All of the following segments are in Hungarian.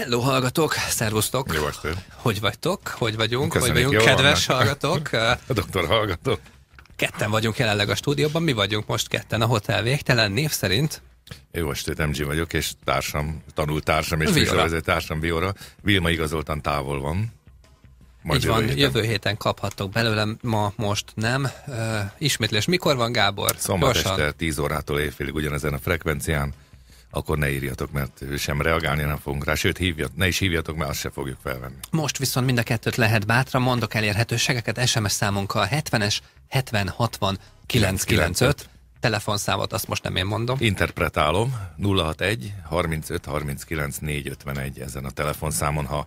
Hello, hallgatók! Szervusztok! Jó estét! Hogy vagytok? Hogy vagyunk? Köszönjük, hogy vagyunk, kedves vannak. hallgatók? A doktor hallgató. Ketten vagyunk jelenleg a stúdióban, mi vagyunk most ketten a Hotel Végtelen név szerint. Jó estét, MG vagyok, és társam, tanultársam és társam Viora. Vilma igazoltan távol van. Majd Így jövő van, héten. jövő héten kaphattok belőlem, ma most nem. Uh, ismétlés mikor van, Gábor? Szombat Gyorsan. este 10 órától éjfélig ugyanezen a frekvencián akkor ne írjatok, mert sem reagálni nem fogunk rá, sőt, hívjat, ne is hívjatok, mert azt se fogjuk felvenni. Most viszont mind a kettőt lehet bátran, mondok elérhetőségeket, SMS számunk a 70-es 7060 995, telefonszámot azt most nem én mondom. Interpretálom, 061 35 39 451 ezen a telefonszámon, ha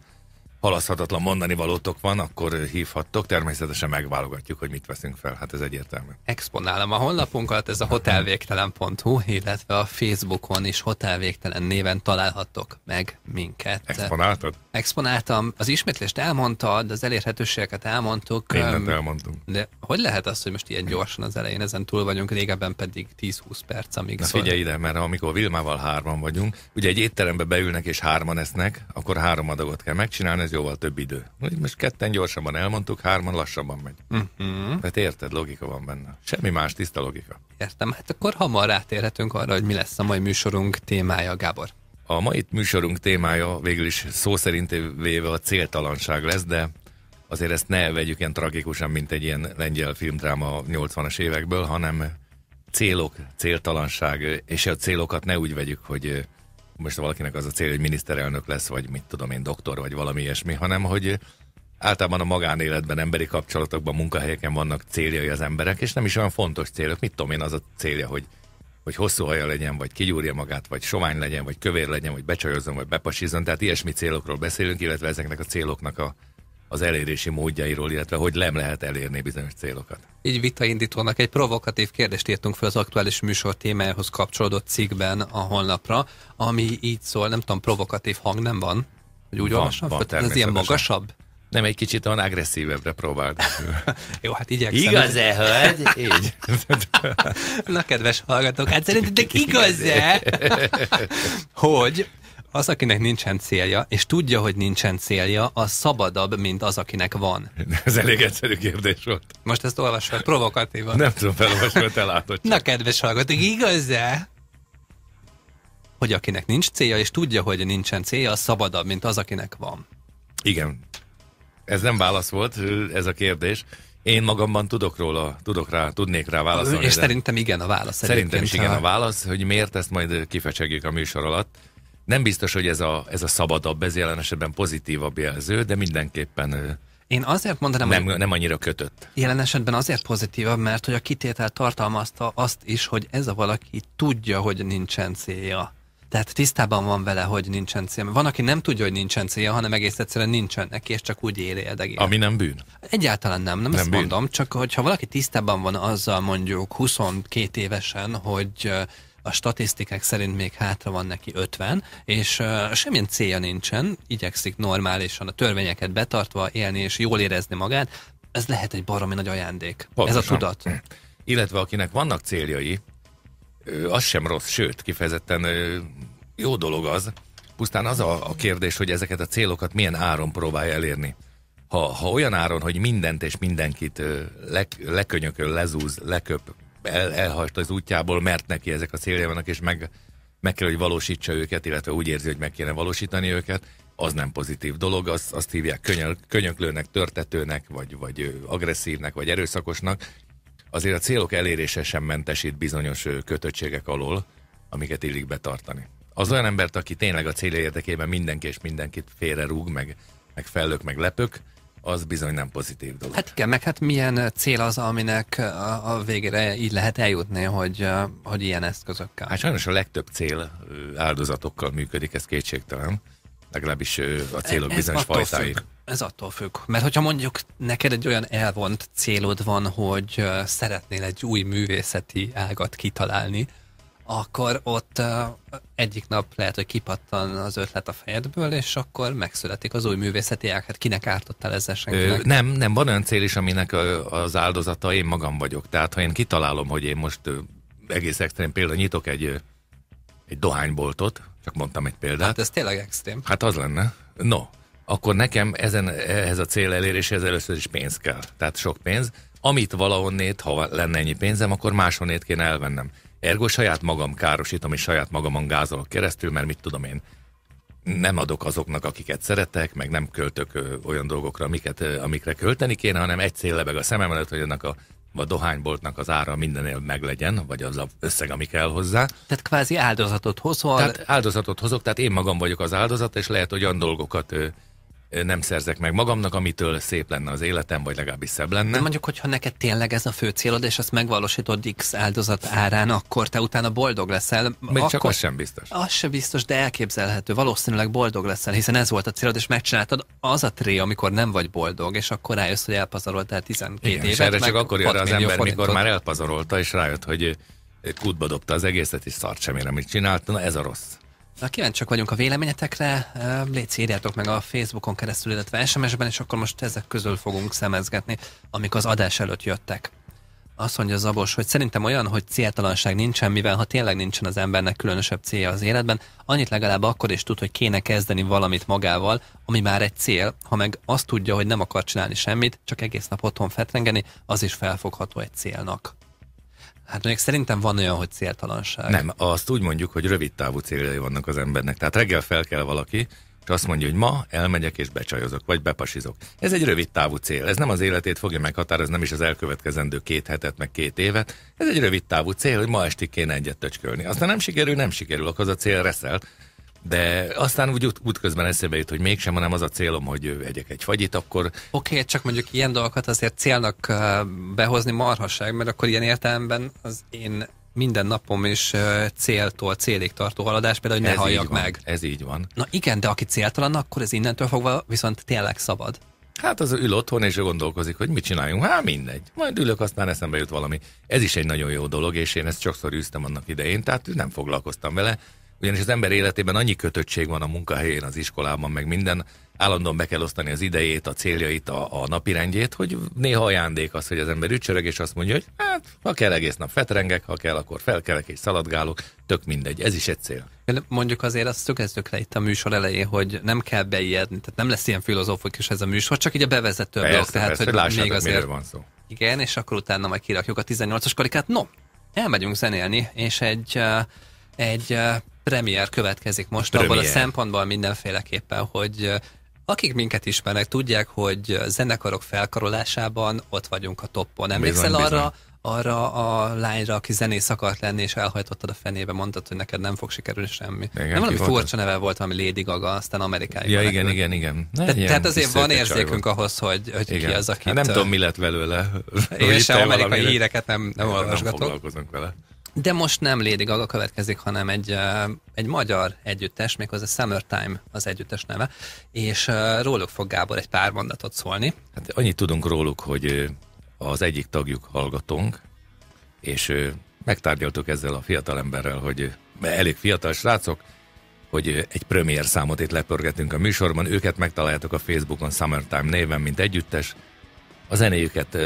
halaszhatatlan mondani valótok van, akkor eh, hívhattok. Természetesen megválogatjuk, hogy mit veszünk fel. Hát ez egyértelmű. Exponálom a honlapunkat, ez a hotelvégtelen.hu, illetve a Facebookon is hotelvégtelen néven találhattok meg minket. Exponáltad? Exponáltam. Az ismétlést elmondtad, az elérhetőségeket elmondtuk. Mindent elmondtunk. De hogy lehet az, hogy most ilyen gyorsan az elején ezen túl vagyunk, régebben pedig 10-20 perc, amíg Na, figyelj ide, mert amikor Vilmával hárman vagyunk, ugye egy étterembe beülnek és hárman esznek, akkor három adagot kell megcsinálni, ez jóval több idő. most ketten gyorsabban elmondtuk, hárman lassabban megy. Uh-huh. Hát érted, logika van benne. Semmi más, tiszta logika. Értem, hát akkor hamar rátérhetünk arra, hogy mi lesz a mai műsorunk témája, Gábor. A mai műsorunk témája végül is szó szerint véve a céltalanság lesz, de azért ezt ne vegyük ilyen tragikusan, mint egy ilyen lengyel filmdráma 80-as évekből, hanem célok, céltalanság, és a célokat ne úgy vegyük, hogy most valakinek az a cél, hogy miniszterelnök lesz, vagy mit tudom én, doktor, vagy valami ilyesmi, hanem hogy általában a magánéletben, emberi kapcsolatokban, munkahelyeken vannak céljai az emberek, és nem is olyan fontos célok. Mit tudom én, az a célja, hogy, hogy hosszú haja legyen, vagy kigyúrja magát, vagy sovány legyen, vagy kövér legyen, vagy becsajozzon, vagy bepasizzon. Tehát ilyesmi célokról beszélünk, illetve ezeknek a céloknak a, az elérési módjairól, illetve hogy nem lehet elérni bizonyos célokat. Így vitaindítónak egy provokatív kérdést írtunk fel az aktuális műsor témájához kapcsolódott cikkben a honlapra, ami így szól, nem tudom, provokatív hang nem van? Hogy úgy van, olvasom? Van, ez ilyen magasabb? Nem, egy kicsit olyan agresszívebbre próbáld. Jó, hát igyekszem. Igaz-e, hogy? Így. Na, kedves hallgatók, hát szerintetek igaz-e, hogy az, akinek nincsen célja, és tudja, hogy nincsen célja, az szabadabb, mint az, akinek van. Ez elég egyszerű kérdés volt. Most ezt olvasod provokatívan. Nem tudom felolvasni, mert elátod. Na, kedves hallgatók, igaz -e? Hogy akinek nincs célja, és tudja, hogy nincsen célja, az szabadabb, mint az, akinek van. Igen. Ez nem válasz volt, ez a kérdés. Én magamban tudok róla, tudok rá, tudnék rá válaszolni. És de... szerintem igen a válasz. Szerintem is igen a válasz, hogy miért ezt majd kifecsegjük a műsor alatt. Nem biztos, hogy ez a, ez a szabadabb, ez jelen esetben pozitívabb jelző, de mindenképpen én azért mondanám, nem, hogy nem annyira kötött. Jelen esetben azért pozitívabb, mert hogy a kitétel tartalmazta azt is, hogy ez a valaki tudja, hogy nincsen célja. Tehát tisztában van vele, hogy nincsen célja. Van, aki nem tudja, hogy nincsen célja, hanem egész egyszerűen nincsen neki, és csak úgy éli edegél. Ami nem bűn. Egyáltalán nem, nem, nem ezt bűn. mondom, csak hogyha valaki tisztában van azzal mondjuk 22 évesen, hogy a statisztikák szerint még hátra van neki 50, és uh, semmilyen célja nincsen, igyekszik normálisan a törvényeket betartva élni és jól érezni magát, ez lehet egy baromi nagy ajándék. Pontosan. Ez a tudat. Illetve akinek vannak céljai, az sem rossz, sőt, kifejezetten jó dolog az. Pusztán az a, a kérdés, hogy ezeket a célokat milyen áron próbálja elérni. Ha, ha olyan áron, hogy mindent és mindenkit le, lekönyököl, lezúz, leköp, el, elhajt az útjából, mert neki ezek a célja vannak, és meg, meg kell, hogy valósítsa őket, illetve úgy érzi, hogy meg kéne valósítani őket, az nem pozitív dolog, az, azt hívják könyök, könyöklőnek, törtetőnek, vagy, vagy agresszívnek, vagy erőszakosnak. Azért a célok elérése sem mentesít bizonyos kötöttségek alól, amiket illik betartani. Az olyan embert, aki tényleg a célja érdekében mindenki és mindenkit félre rúg, meg, meg fellök, meg lepök, az bizony nem pozitív dolog. Hát igen, meg hát milyen cél az, aminek a, a végére így lehet eljutni, hogy, hogy ilyen eszközökkel? Hát sajnos a legtöbb cél áldozatokkal működik, ez kétségtelen. Legalábbis a célok e, ez bizonyos fajtái. Ez attól függ. Mert hogyha mondjuk neked egy olyan elvont célod van, hogy szeretnél egy új művészeti ágat kitalálni, akkor ott uh, egyik nap lehet, hogy kipattan az ötlet a fejedből, és akkor megszületik az új művészeti ág. Hát kinek ártottál ezzel senkinek? Ö, nem, nem, van olyan cél is, aminek az áldozata én magam vagyok. Tehát ha én kitalálom, hogy én most egész extrém példa nyitok egy, egy dohányboltot, csak mondtam egy példát. Hát ez tényleg extrém. Hát az lenne. No, akkor nekem ezen, ehhez a cél eléréséhez először is pénz kell. Tehát sok pénz. Amit valahonnét, ha lenne ennyi pénzem, akkor máshonnét kéne elvennem. Ergo saját magam károsítom, és saját magamon gázolok keresztül, mert mit tudom én, nem adok azoknak, akiket szeretek, meg nem költök ö, olyan dolgokra, amiket, ö, amikre költeni kéne, hanem egy cél lebeg a szemem előtt, hogy annak a, a dohányboltnak az ára mindenél meglegyen, vagy az a összeg, ami kell hozzá. Tehát kvázi áldozatot hozol. Tehát áldozatot hozok, tehát én magam vagyok az áldozat, és lehet, hogy olyan dolgokat ö, nem szerzek meg magamnak, amitől szép lenne az életem, vagy legalábbis szebb lenne. De mondjuk, hogyha neked tényleg ez a fő célod, és azt megvalósítod X áldozat árán, akkor te utána boldog leszel. Még akkor... csak az sem biztos. Az sem biztos, de elképzelhető. Valószínűleg boldog leszel, hiszen ez volt a célod, és megcsináltad az a tré, amikor nem vagy boldog, és akkor rájössz, hogy elpazaroltál 12 Igen, évet. És erre csak akkor jön az ember, forintot. mikor már elpazarolta, és rájött, hogy eh, kútba dobta az egészet, és szart sem ér, amit csinált. Na ez a rossz. Na Kíváncsiak vagyunk a véleményetekre, légy írjátok meg a Facebookon keresztül, illetve SMS-ben, és akkor most ezek közül fogunk szemezgetni, amik az adás előtt jöttek. Azt mondja Zabos, hogy szerintem olyan, hogy céltalanság nincsen, mivel ha tényleg nincsen az embernek különösebb célja az életben, annyit legalább akkor is tud, hogy kéne kezdeni valamit magával, ami már egy cél, ha meg azt tudja, hogy nem akar csinálni semmit, csak egész nap otthon fetrengeni, az is felfogható egy célnak. Hát még szerintem van olyan, hogy céltalanság. Nem, azt úgy mondjuk, hogy rövid távú céljai vannak az embernek. Tehát reggel fel kell valaki, és azt mondja, hogy ma elmegyek és becsajozok, vagy bepasizok. Ez egy rövid távú cél. Ez nem az életét fogja meghatározni, nem is az elkövetkezendő két hetet, meg két évet. Ez egy rövid távú cél, hogy ma estig kéne egyet töcskölni. Aztán nem sikerül, nem sikerül, akkor az a cél reszel. De aztán úgy út, útközben eszembe jut, hogy mégsem, hanem az a célom, hogy egyek egy fagyit, akkor... Oké, okay, hát csak mondjuk ilyen dolgokat azért célnak behozni marhasság, mert akkor ilyen értelemben az én minden napom is céltól célig tartó haladás, például, hogy ne ez halljak van, meg. Ez így van. Na igen, de aki céltalan, akkor ez innentől fogva viszont tényleg szabad. Hát az ül otthon és gondolkozik, hogy mit csináljunk. Hát mindegy. Majd ülök, aztán eszembe jut valami. Ez is egy nagyon jó dolog, és én ezt sokszor üztem annak idején, tehát nem foglalkoztam vele. Ugyanis az ember életében annyi kötöttség van a munkahelyén, az iskolában, meg minden, állandóan be kell osztani az idejét, a céljait, a, a napirendjét, hogy néha ajándék az, hogy az ember ücsörög, és azt mondja, hogy hát, ha kell egész nap fetrengek, ha kell, akkor felkelek és szaladgálok, tök mindegy, ez is egy cél. Mondjuk azért azt szögezzük le itt a műsor elején, hogy nem kell beijedni, tehát nem lesz ilyen filozófikus ez a műsor, csak így a bevezető persze, blog, tehát persze, hogy lássátok, még azért... van szó. Igen, és akkor utána majd kirakjuk a 18-as karikát. No, elmegyünk zenélni, és egy, eh, egy eh, premier következik most, premier. abban a szempontból mindenféleképpen, hogy akik minket ismernek, tudják, hogy zenekarok felkarolásában ott vagyunk a toppon. Emlékszel bizony, arra, bizony arra a lányra, aki zenész akart lenni, és elhajtottad a fenébe, mondtad, hogy neked nem fog sikerülni semmi. Igen, nem valami furcsa az? neve volt, ami Lady Gaga, aztán Amerikai. Ja, igen, igen, igen, Te, igen. Tehát azért van érzékünk ahhoz, hogy, hogy igen. ki az, aki. Hát nem tudom, mi lett belőle. Én sem amerikai híreket nem, nem, nem olvasgatok. Nem foglalkozunk vele. De most nem Lady Gaga következik, hanem egy, egy magyar együttes, méghozzá Summertime az együttes neve, és róluk fog Gábor egy pár mondatot szólni. Hát annyit tudunk róluk, hogy az egyik tagjuk hallgatónk, és megtárgyaltuk ezzel a fiatalemberrel, hogy elég fiatal srácok, hogy egy premier számot itt lepörgetünk a műsorban, őket megtaláljátok a Facebookon Summertime néven, mint együttes. A zenéjüket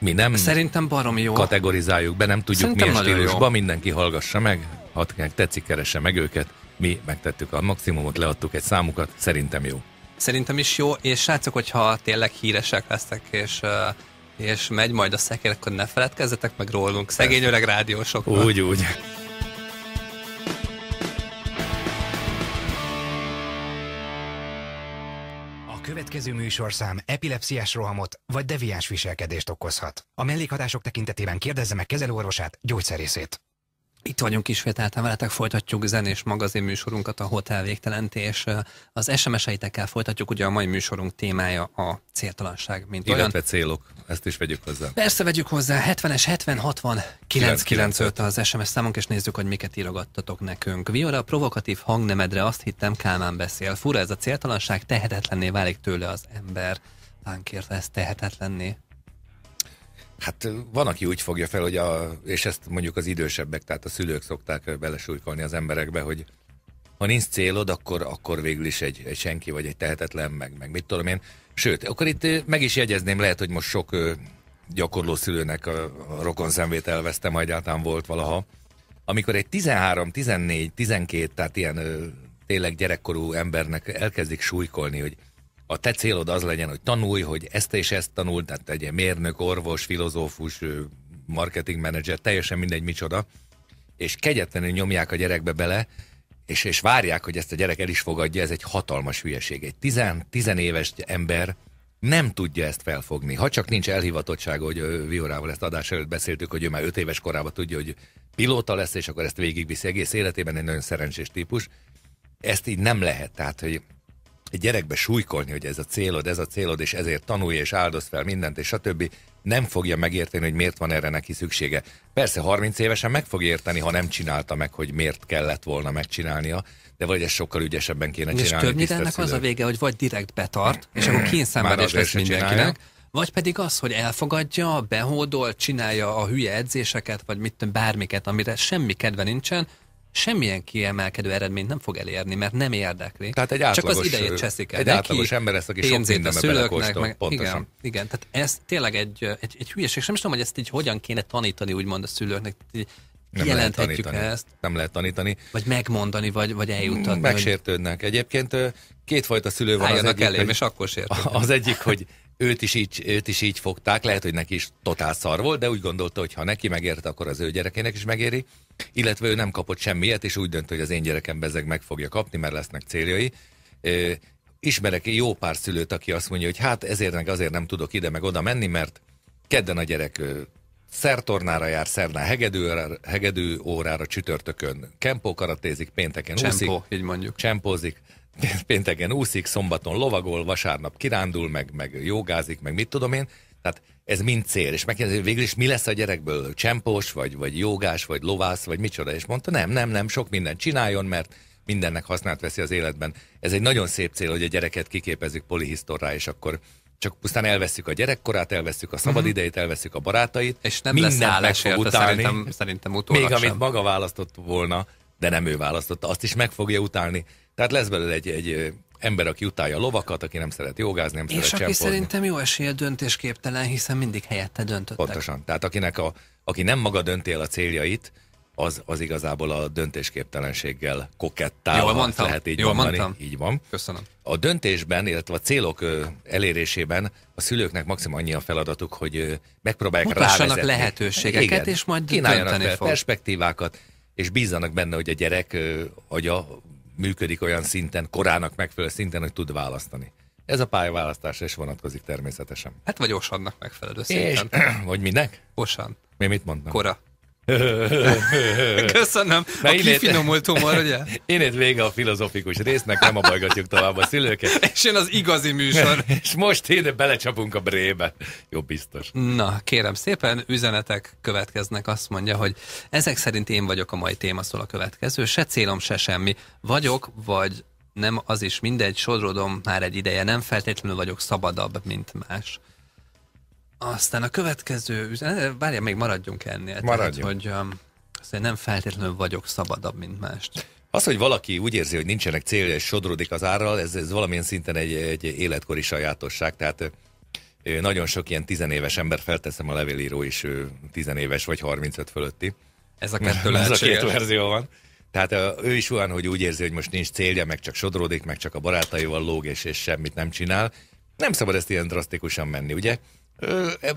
mi nem Szerintem baromi jó. kategorizáljuk be, nem tudjuk Szerintem milyen stílusba, jó. mindenki hallgassa meg, ha tetszik, keresse meg őket. Mi megtettük a maximumot, leadtuk egy számukat, szerintem jó. Szerintem is jó, és srácok, hogyha tényleg híresek lesztek, és és megy majd a szekér, akkor ne feledkezzetek meg rólunk, szegény öreg rádiósok. Úgy, úgy. következő műsorszám epilepsziás rohamot vagy deviáns viselkedést okozhat. A mellékhatások tekintetében kérdezze meg kezelőorvosát, gyógyszerészét. Itt vagyunk ismételten veletek, folytatjuk zenés magazin műsorunkat, a Hotel Végtelent, és az SMS-eitekkel folytatjuk, ugye a mai műsorunk témája a céltalanság, mint Illetve olyan. célok. Ezt is vegyük hozzá. Persze vegyük hozzá. 70-es 70 60 995 az SMS számunk, és nézzük, hogy miket írogattatok nekünk. Viola, a provokatív hangnemedre azt hittem Kálmán beszél. Fura ez a céltalanság, tehetetlenné válik tőle az ember. Tánkért ez tehetetlenné. Hát van, aki úgy fogja fel, hogy a, és ezt mondjuk az idősebbek, tehát a szülők szokták belesújkolni az emberekbe, hogy ha nincs célod, akkor, akkor végül is egy, egy senki vagy egy tehetetlen, meg, meg mit tudom én. Sőt, akkor itt meg is jegyezném, lehet, hogy most sok gyakorló szülőnek a, rokon szemvét elvesztem, ha egyáltalán volt valaha. Amikor egy 13, 14, 12, tehát ilyen tényleg gyerekkorú embernek elkezdik súlykolni, hogy a te célod az legyen, hogy tanulj, hogy ezt és ezt tanul, tehát egy mérnök, orvos, filozófus, marketing menedzser, teljesen mindegy micsoda, és kegyetlenül nyomják a gyerekbe bele, és, és várják, hogy ezt a gyerek el is fogadja, ez egy hatalmas hülyeség. Egy tizen, tizenéves ember nem tudja ezt felfogni. Ha csak nincs elhivatottsága, hogy Viorával ezt adás előtt beszéltük, hogy ő már öt éves korában tudja, hogy pilóta lesz, és akkor ezt végigviszi egész életében, egy nagyon szerencsés típus. Ezt így nem lehet. Tehát, hogy egy gyerekbe súlykolni, hogy ez a célod, ez a célod, és ezért tanulj, és áldoz fel mindent, és stb nem fogja megérteni, hogy miért van erre neki szüksége. Persze 30 évesen meg fog érteni, ha nem csinálta meg, hogy miért kellett volna megcsinálnia, de vagy ez sokkal ügyesebben kéne csinálni. És többnyire ennek az a vége, hogy vagy direkt betart, és akkor kényszenvedés lesz mindenkinek, vagy pedig az, hogy elfogadja, behódol, csinálja a hülye edzéseket, vagy mit bármiket, amire semmi kedve nincsen, semmilyen kiemelkedő eredményt nem fog elérni, mert nem érdekli. Tehát egy átlagos, Csak az idejét cseszik el. Egy neki, átlagos ember ezt, aki sok a szülőknek, meg, pontosan. igen, igen, tehát ez tényleg egy, egy, egy hülyeség. Nem is tudom, hogy ezt így hogyan kéne tanítani, úgymond a szülőknek. Nem lehet tanítani. Ezt. Nem lehet tanítani. Vagy megmondani, vagy, vagy eljutatni. Mm, megsértődnek. Hogy... Egyébként kétfajta szülő van. Álljanak az egyik, elém, hogy, és akkor sértődnek. Az egyik, hogy őt is, így, őt is így fogták, lehet, hogy neki is totál szar volt, de úgy gondolta, hogy ha neki megérte, akkor az ő gyerekének is megéri, illetve ő nem kapott semmiet, és úgy dönt, hogy az én gyerekem bezeg meg fogja kapni, mert lesznek céljai. Ö, ismerek jó pár szülőt, aki azt mondja, hogy hát ezért meg azért nem tudok ide meg oda menni, mert kedden a gyerek szertornára jár, szerdán hegedű, hegedű órára, csütörtökön kempó karatézik, pénteken Csempo, úszik. így mondjuk. Csempózik pénteken úszik, szombaton lovagol, vasárnap kirándul, meg, meg jogázik, meg mit tudom én. Tehát ez mind cél. És megkérdezi, végül is mi lesz a gyerekből? Csempós, vagy, vagy jogás, vagy lovász, vagy micsoda? És mondta, nem, nem, nem, sok mindent csináljon, mert mindennek hasznát veszi az életben. Ez egy nagyon szép cél, hogy a gyereket kiképezzük polihisztorrá, és akkor csak pusztán elveszük a gyerekkorát, elveszük a szabadidejét, mhm. elveszük a barátait. És nem minden lesz meg fog utálni, szerintem, szerintem Még sem. amit maga választott volna, de nem ő választotta, azt is meg fogja utálni. Tehát lesz belőle egy, egy ember, aki utálja a lovakat, aki nem szeret jogázni, nem És szeret aki szerintem jó esélye döntésképtelen, hiszen mindig helyette döntöttek. Pontosan. Tehát akinek a, aki nem maga döntél a céljait, az, az igazából a döntésképtelenséggel kokettál. Jól mondtam. Lehet így Jól mondani. mondtam. Így van. Köszönöm. A döntésben, illetve a célok elérésében a szülőknek maximum annyi a feladatuk, hogy megpróbálják Mutassanak rávezetni. lehetőségeket, Igen. és majd Kínáljanak dönteni fog. perspektívákat, és bízzanak benne, hogy a gyerek agya működik olyan szinten, korának megfelelő szinten, hogy tud választani. Ez a pályaválasztásra is vonatkozik természetesen. Hát vagy osannak megfelelő szinten. És, vagy minek? Osan. Mi mit mondtam? Kora. Köszönöm Na, a innét, kifinomult humor, ugye? itt vége a filozofikus résznek, nem abajgatjuk tovább a szülőket. És én az igazi műsor. És most ide belecsapunk a brébe. Jó, biztos. Na, kérem szépen, üzenetek következnek, azt mondja, hogy ezek szerint én vagyok a mai téma, szól a következő. Se célom, se semmi. Vagyok, vagy nem az is mindegy, sodródom már egy ideje, nem feltétlenül vagyok szabadabb, mint más. Aztán a következő üzenet, várjál, még maradjunk ennél. Maradjunk. Tehát, hogy um, azt nem feltétlenül vagyok szabadabb, mint mást. Az, hogy valaki úgy érzi, hogy nincsenek célja és sodródik az árral, ez, ez valamilyen szinten egy, egy életkori sajátosság. Tehát nagyon sok ilyen tizenéves ember, felteszem a levélíró is tizenéves vagy 35 fölötti. Ez a kettő Ez a két verzió van. Tehát ő is olyan, hogy úgy érzi, hogy most nincs célja, meg csak sodródik, meg csak a barátaival lóg, és, és semmit nem csinál. Nem szabad ezt ilyen drasztikusan menni, ugye?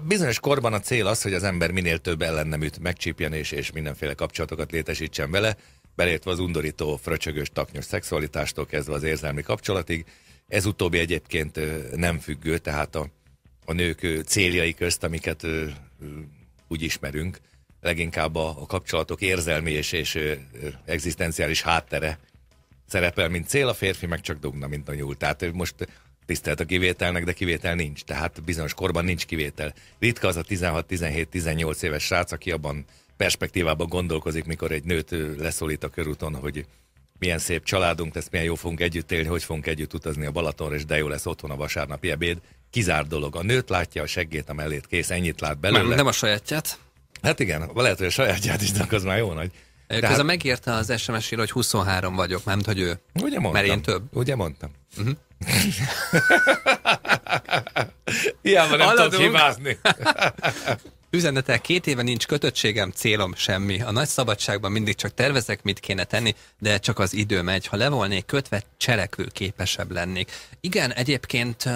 Bizonyos korban a cél az, hogy az ember minél több ellenneműt megcsípjen és, és mindenféle kapcsolatokat létesítsen vele, belértve az undorító, fröcsögös, taknyos szexualitástól kezdve az érzelmi kapcsolatig. Ez utóbbi egyébként nem függő, tehát a, a nők céljai közt, amiket úgy ismerünk, leginkább a, a kapcsolatok érzelmi és, és egzisztenciális háttere szerepel, mint cél, a férfi meg csak dugna, mint a nyúl. Tehát most tisztelt a kivételnek, de kivétel nincs. Tehát bizonyos korban nincs kivétel. Ritka az a 16-17-18 éves srác, aki abban perspektívában gondolkozik, mikor egy nőt leszólít a körúton, hogy milyen szép családunk lesz, milyen jó fogunk együtt élni, hogy fogunk együtt utazni a Balatonra, és de jó lesz otthon a vasárnapi ebéd. Kizár dolog. A nőt látja a seggét, a mellét kész, ennyit lát belőle. Nem, nem a sajátját. Hát igen, lehet, hogy a sajátját is, de az már jó nagy. De ez a hát- megírta az sms hogy 23 vagyok, nem hogy ő. Ugye mondtam. Mert én több. Ugye mondtam. Uh-huh. nem tudok hibázni. Üzenetel két éve nincs kötöttségem, célom semmi. A nagy szabadságban mindig csak tervezek, mit kéne tenni, de csak az idő megy. Ha levolnék kötve, kötve, képesebb lennék. Igen, egyébként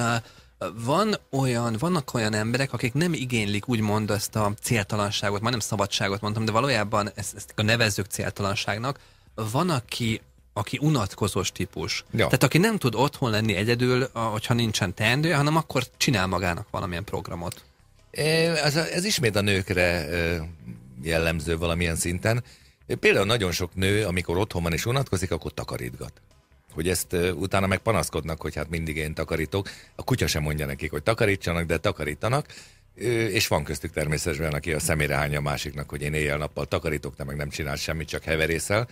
van olyan, vannak olyan emberek, akik nem igénylik úgymond ezt a céltalanságot, majdnem szabadságot mondtam, de valójában ezt, ezt a nevezzük céltalanságnak. Van, aki aki unatkozós típus. Ja. Tehát aki nem tud otthon lenni egyedül, hogyha nincsen teendője, hanem akkor csinál magának valamilyen programot. Ez, ez ismét a nőkre jellemző valamilyen szinten. Például nagyon sok nő, amikor otthon van és unatkozik, akkor takarítgat hogy ezt utána meg panaszkodnak, hogy hát mindig én takarítok. A kutya sem mondja nekik, hogy takarítsanak, de takarítanak és van köztük természetesen, aki a szemére hányja a másiknak, hogy én éjjel-nappal takarítok, te meg nem csinál semmit, csak heverészel.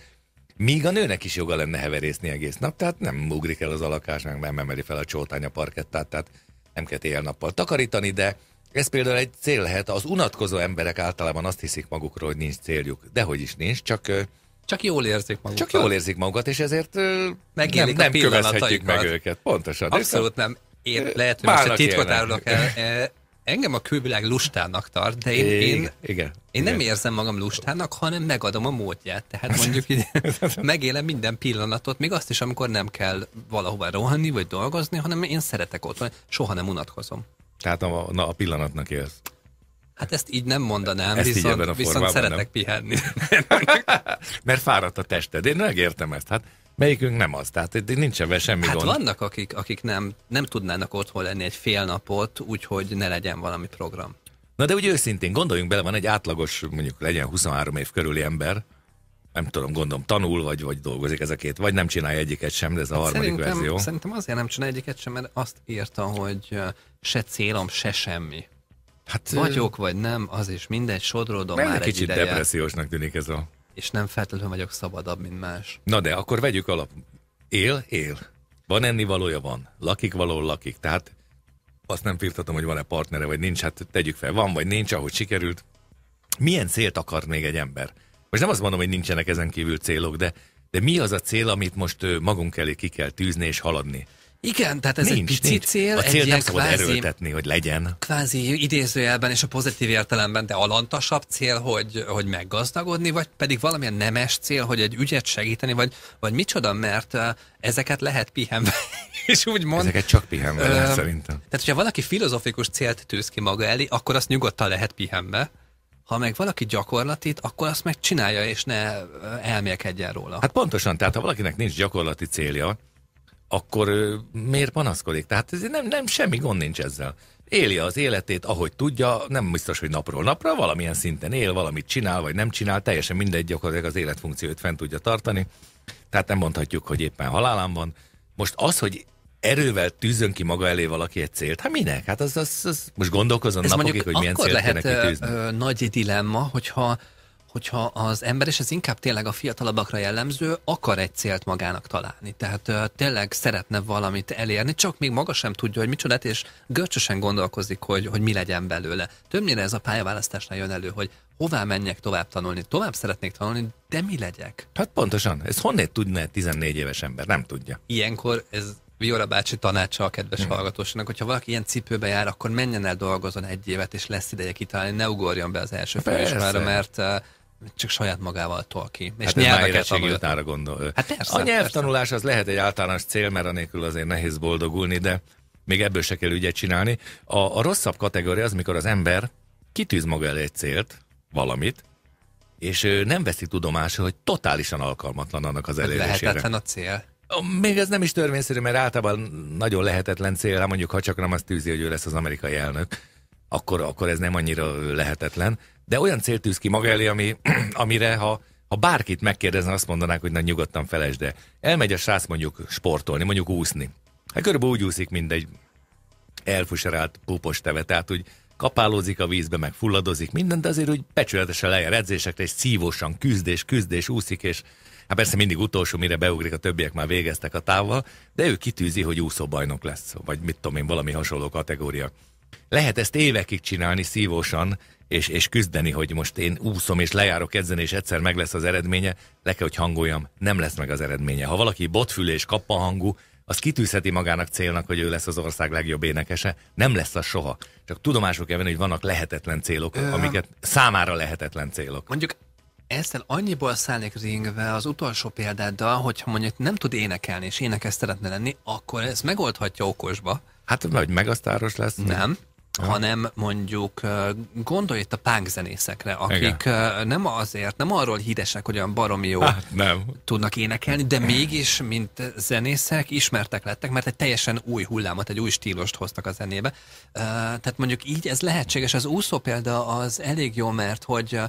Míg a nőnek is joga lenne heverészni egész nap, tehát nem ugrik el az alakás, meg nem emeli fel a csótány a parkettát, tehát nem kell éjjel-nappal takarítani, de ez például egy cél lehet. Az unatkozó emberek általában azt hiszik magukról, hogy nincs céljuk, de hogy is nincs, csak csak jól érzik magukat. Csak jól érzik magukat, és ezért Megélik nem, nem kövezhetjük meg őket. Pontosan. Abszolút nem. Én lehet, hogy most titkot árulok el. Engem a külvilág lustának tart, de én, én, igen, igen, én nem igen. érzem magam lustának, hanem megadom a módját. Tehát mondjuk így megélem minden pillanatot, még azt is, amikor nem kell valahova rohanni vagy dolgozni, hanem én szeretek ott lenni, soha nem unatkozom. Tehát a, na, a pillanatnak élsz. Hát ezt így nem mondanám, ezt viszont, ebben a viszont szeretek nem. pihenni. Mert fáradt a tested. Én megértem ezt. Hát melyikünk nem az, tehát itt nincs ebben semmi hát gond. vannak, akik, akik nem, nem tudnának otthon lenni egy fél napot, úgyhogy ne legyen valami program. Na de úgy őszintén, gondoljunk bele, van egy átlagos, mondjuk legyen 23 év körüli ember, nem tudom, gondolom tanul, vagy, vagy dolgozik ez a két, vagy nem csinálja egyiket sem, de ez a hát harmadik szerintem, verzió. Szerintem azért nem csinálja egyiket sem, mert azt írta, hogy se célom, se semmi. Hát, Vagyok vagy nem, az is mindegy, sodródom már egy kicsit ideje. depressziósnak tűnik ez a... És nem feltétlenül vagyok szabadabb, mint más. Na de, akkor vegyük alap. Él, él. Van ennivalója, van. Lakik való, lakik. Tehát azt nem firtatom, hogy van-e partnere, vagy nincs, hát tegyük fel, van, vagy nincs, ahogy sikerült. Milyen célt akar még egy ember? Most nem azt mondom, hogy nincsenek ezen kívül célok, de, de mi az a cél, amit most magunk elé ki kell tűzni és haladni? Igen, tehát ez nincs, egy pici nincs. cél. A cél egy nem szabad kvázi, erőltetni, hogy legyen. Kvázi idézőjelben és a pozitív értelemben, de alantasabb cél, hogy, hogy meggazdagodni, vagy pedig valamilyen nemes cél, hogy egy ügyet segíteni, vagy, vagy micsoda, mert ezeket lehet pihenve és úgy mond. Ezeket csak pihenve ö, lehet szerintem. Tehát, hogyha valaki filozofikus célt tűz ki maga elé, akkor azt nyugodtan lehet pihenve. Ha meg valaki gyakorlatit, akkor azt meg csinálja, és ne elmélkedjen róla. Hát pontosan, tehát ha valakinek nincs gyakorlati célja, akkor miért panaszkodik? Tehát ez nem, nem semmi gond nincs ezzel. Élje az életét, ahogy tudja, nem biztos, hogy napról napra, valamilyen szinten él, valamit csinál, vagy nem csinál, teljesen mindegy, gyakorlatilag az életfunkciót fent tudja tartani. Tehát nem mondhatjuk, hogy éppen halálán van. Most az, hogy erővel tűzön ki maga elé valaki egy célt. Hát minek? Hát az, az, az most gondolkozom napokig, hogy milyen célt lehet, kéne kitűzni. Ö, nagy dilemma, hogyha hogyha az ember, és ez inkább tényleg a fiatalabbakra jellemző, akar egy célt magának találni. Tehát uh, tényleg szeretne valamit elérni, csak még maga sem tudja, hogy micsodát, és görcsösen gondolkozik, hogy, hogy mi legyen belőle. Többnyire ez a pályaválasztásnál jön elő, hogy hová menjek tovább tanulni, tovább szeretnék tanulni, de mi legyek? Hát pontosan, ez honnét tudna egy 14 éves ember, nem tudja. Ilyenkor ez Viola bácsi tanácsa a kedves hmm. hallgatósnak, hogyha valaki ilyen cipőbe jár, akkor menjen el dolgozon egy évet, és lesz ideje kitalálni, ne ugorjon be az első felismára, mert csak saját magával tol ki. És hát nyelveket érettségi gondol. Hát persze, a nyelvtanulás persze. az lehet egy általános cél, mert anélkül azért nehéz boldogulni, de még ebből se kell ügyet csinálni. A, a rosszabb kategória az, mikor az ember kitűz maga elé egy célt, valamit, és nem veszi tudomásul, hogy totálisan alkalmatlan annak az elérésére. Lehetetlen a cél. Még ez nem is törvényszerű, mert általában nagyon lehetetlen cél, hát mondjuk ha csak nem azt tűzi, hogy ő lesz az amerikai elnök, akkor, akkor ez nem annyira lehetetlen de olyan célt tűz ki maga elé, ami, amire ha, ha bárkit megkérdezne, azt mondanák, hogy na nyugodtan felejtsd, de elmegy a srác mondjuk sportolni, mondjuk úszni. Hát körülbelül úgy úszik, mint egy elfuserált púpos teve, tehát úgy kapálózik a vízbe, meg fulladozik minden, de azért úgy becsületesen lejár edzésekre, és szívosan küzdés, küzdés, úszik, és hát persze mindig utolsó, mire beugrik, a többiek már végeztek a távval, de ő kitűzi, hogy úszóbajnok lesz, vagy mit tudom én, valami hasonló kategória. Lehet ezt évekig csinálni szívosan, és, és küzdeni, hogy most én úszom és lejárok edzeni, és egyszer meg lesz az eredménye, le kell, hogy hangoljam, nem lesz meg az eredménye. Ha valaki botfül és hangú az kitűzheti magának célnak, hogy ő lesz az ország legjobb énekese, nem lesz az soha. Csak tudomások kell venni, hogy vannak lehetetlen célok, Ö... amiket számára lehetetlen célok. Mondjuk ezzel annyiból szállnék ringve az utolsó példáddal, hogyha mondjuk nem tud énekelni, és énekes szeretne lenni, akkor ez megoldhatja okosba. Hát vagy megasztáros lesz. Nem hanem mondjuk gondolj itt a pánkzenészekre, akik Igen. nem azért, nem arról híresek, hogy olyan baromi jó hát, nem. tudnak énekelni, de mégis, mint zenészek ismertek lettek, mert egy teljesen új hullámot, egy új stílust hoztak a zenébe. Tehát mondjuk így ez lehetséges. Az úszó példa az elég jó, mert hogy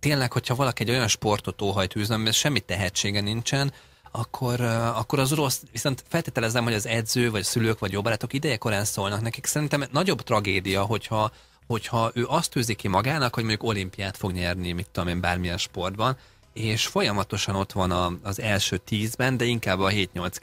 tényleg, hogyha valaki egy olyan sportot óhajt üzem, mert semmi tehetsége nincsen, akkor, akkor az rossz. Viszont feltételezem, hogy az edző, vagy a szülők, vagy jó barátok idejekorán szólnak nekik. Szerintem nagyobb tragédia, hogyha, hogyha ő azt tűzi ki magának, hogy mondjuk olimpiát fog nyerni, mit tudom én, bármilyen sportban, és folyamatosan ott van a, az első tízben, de inkább a 7-8-9.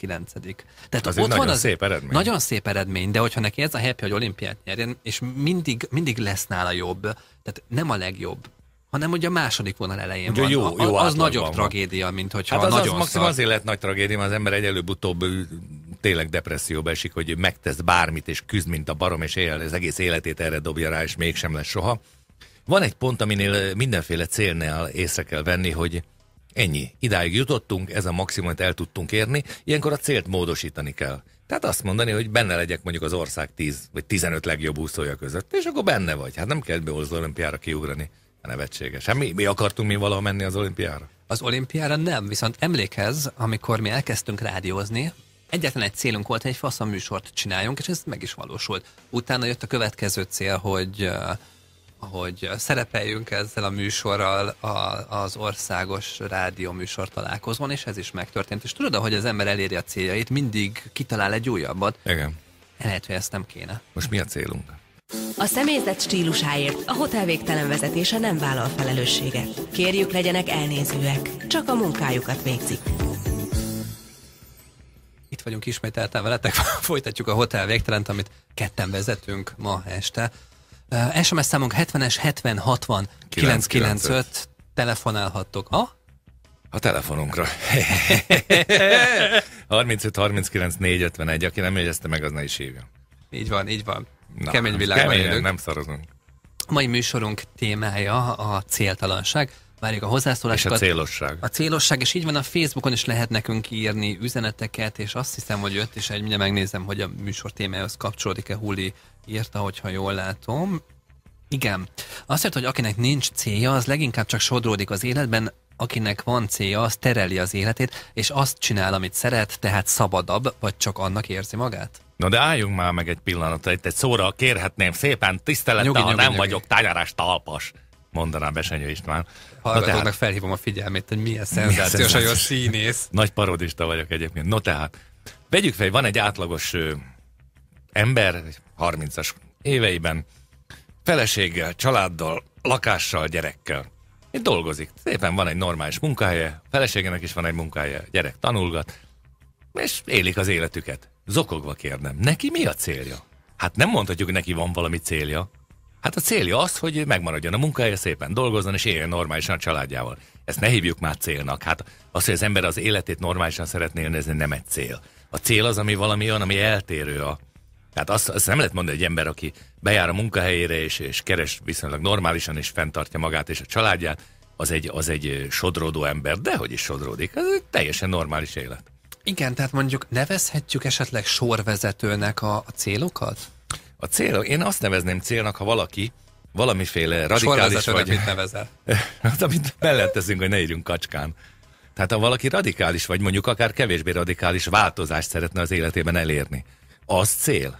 Tehát az ott nagyon van az, szép eredmény. Nagyon szép eredmény, de hogyha neki ez a happy, hogy olimpiát nyerjen, és mindig, mindig lesz nála jobb, tehát nem a legjobb, hanem hogy a második vonal elején ugye van. Jó, jó a, az nagyobb van. tragédia, mint hogyha hát az, nagyon az maximum azért lehet nagy tragédia, mert az ember egy előbb-utóbb tényleg depresszióba esik, hogy megtesz bármit, és küzd, mint a barom, és él, az egész életét erre dobja rá, és mégsem lesz soha. Van egy pont, aminél mindenféle célnál észre kell venni, hogy ennyi, idáig jutottunk, ez a maximumot el tudtunk érni, ilyenkor a célt módosítani kell. Tehát azt mondani, hogy benne legyek mondjuk az ország 10 vagy 15 legjobb úszója között, és akkor benne vagy. Hát nem kell be az olimpiára kiugrani. Nevetséges. Hát mi, mi akartunk mi valahol menni az olimpiára? Az olimpiára nem, viszont emlékez, amikor mi elkezdtünk rádiózni, egyetlen egy célunk volt, hogy egy faszom műsort csináljunk, és ez meg is valósult. Utána jött a következő cél, hogy eh, hogy szerepeljünk ezzel a műsorral a, az országos rádió műsor találkozón, és ez is megtörtént. És tudod, hogy az ember eléri a céljait, mindig kitalál egy újabbat. Igen. Lehet, hogy ezt nem kéne. Most mi a célunk? A személyzet stílusáért a hotel végtelen vezetése nem vállal felelősséget. Kérjük legyenek elnézőek, csak a munkájukat végzik. Itt vagyunk ismételten veletek, folytatjuk a hotel végtelent, amit ketten vezetünk ma este. SMS eh, számunk 70-es 7060 995, telefonálhattok a... A telefonunkra. 35 39 451, aki nem jegyezte meg, az ne is hívjon. Így van, így van. Na, kemény világban élünk. nem szarozunk. Mai műsorunk témája a céltalanság. Várjuk a hozzászólásokat. És a célosság. A célosság, és így van a Facebookon is lehet nekünk írni üzeneteket, és azt hiszem, hogy jött, és egy mindjárt megnézem, hogy a műsor témájához kapcsolódik-e Huli írta, hogyha jól látom. Igen. Azt jelenti, hogy akinek nincs célja, az leginkább csak sodródik az életben, akinek van célja, az tereli az életét, és azt csinál, amit szeret, tehát szabadabb, vagy csak annak érzi magát? Na de álljunk már meg egy pillanatra, itt egy szóra kérhetném szépen, tisztelettel, ha nem nyugi. vagyok tányarás talpas, mondaná Besenyő István. Hallgatóknak tehát... felhívom a figyelmét, hogy milyen szenzációs, a a színész. Nagy parodista vagyok egyébként. No tehát, vegyük fel, van egy átlagos ö, ember, 30-as éveiben, feleséggel, családdal, lakással, gyerekkel. Itt dolgozik. Szépen van egy normális munkahelye, feleségének is van egy munkahelye, gyerek tanulgat, és élik az életüket. Zokogva kérnem, neki mi a célja? Hát nem mondhatjuk, hogy neki van valami célja. Hát a célja az, hogy megmaradjon a munkahelye, szépen dolgozzon és éljen normálisan a családjával. Ezt ne hívjuk már célnak. Hát az, hogy az ember az életét normálisan szeretné élni, ez nem egy cél. A cél az, ami valami olyan, ami eltérő a... Tehát azt, azt nem lehet mondani, hogy egy ember, aki bejár a munkahelyére és, és keres viszonylag normálisan és fenntartja magát és a családját, az egy, az egy sodródó ember, de hogy is sodródik. Ez egy teljesen normális élet. Igen, tehát mondjuk nevezhetjük esetleg sorvezetőnek a, a célokat? A cél, én azt nevezném célnak, ha valaki valamiféle radikális vagy... mit nevezel? Hát, amit mellentezünk, hogy ne írjunk kacskán. Tehát ha valaki radikális vagy, mondjuk akár kevésbé radikális változást szeretne az életében elérni, az cél.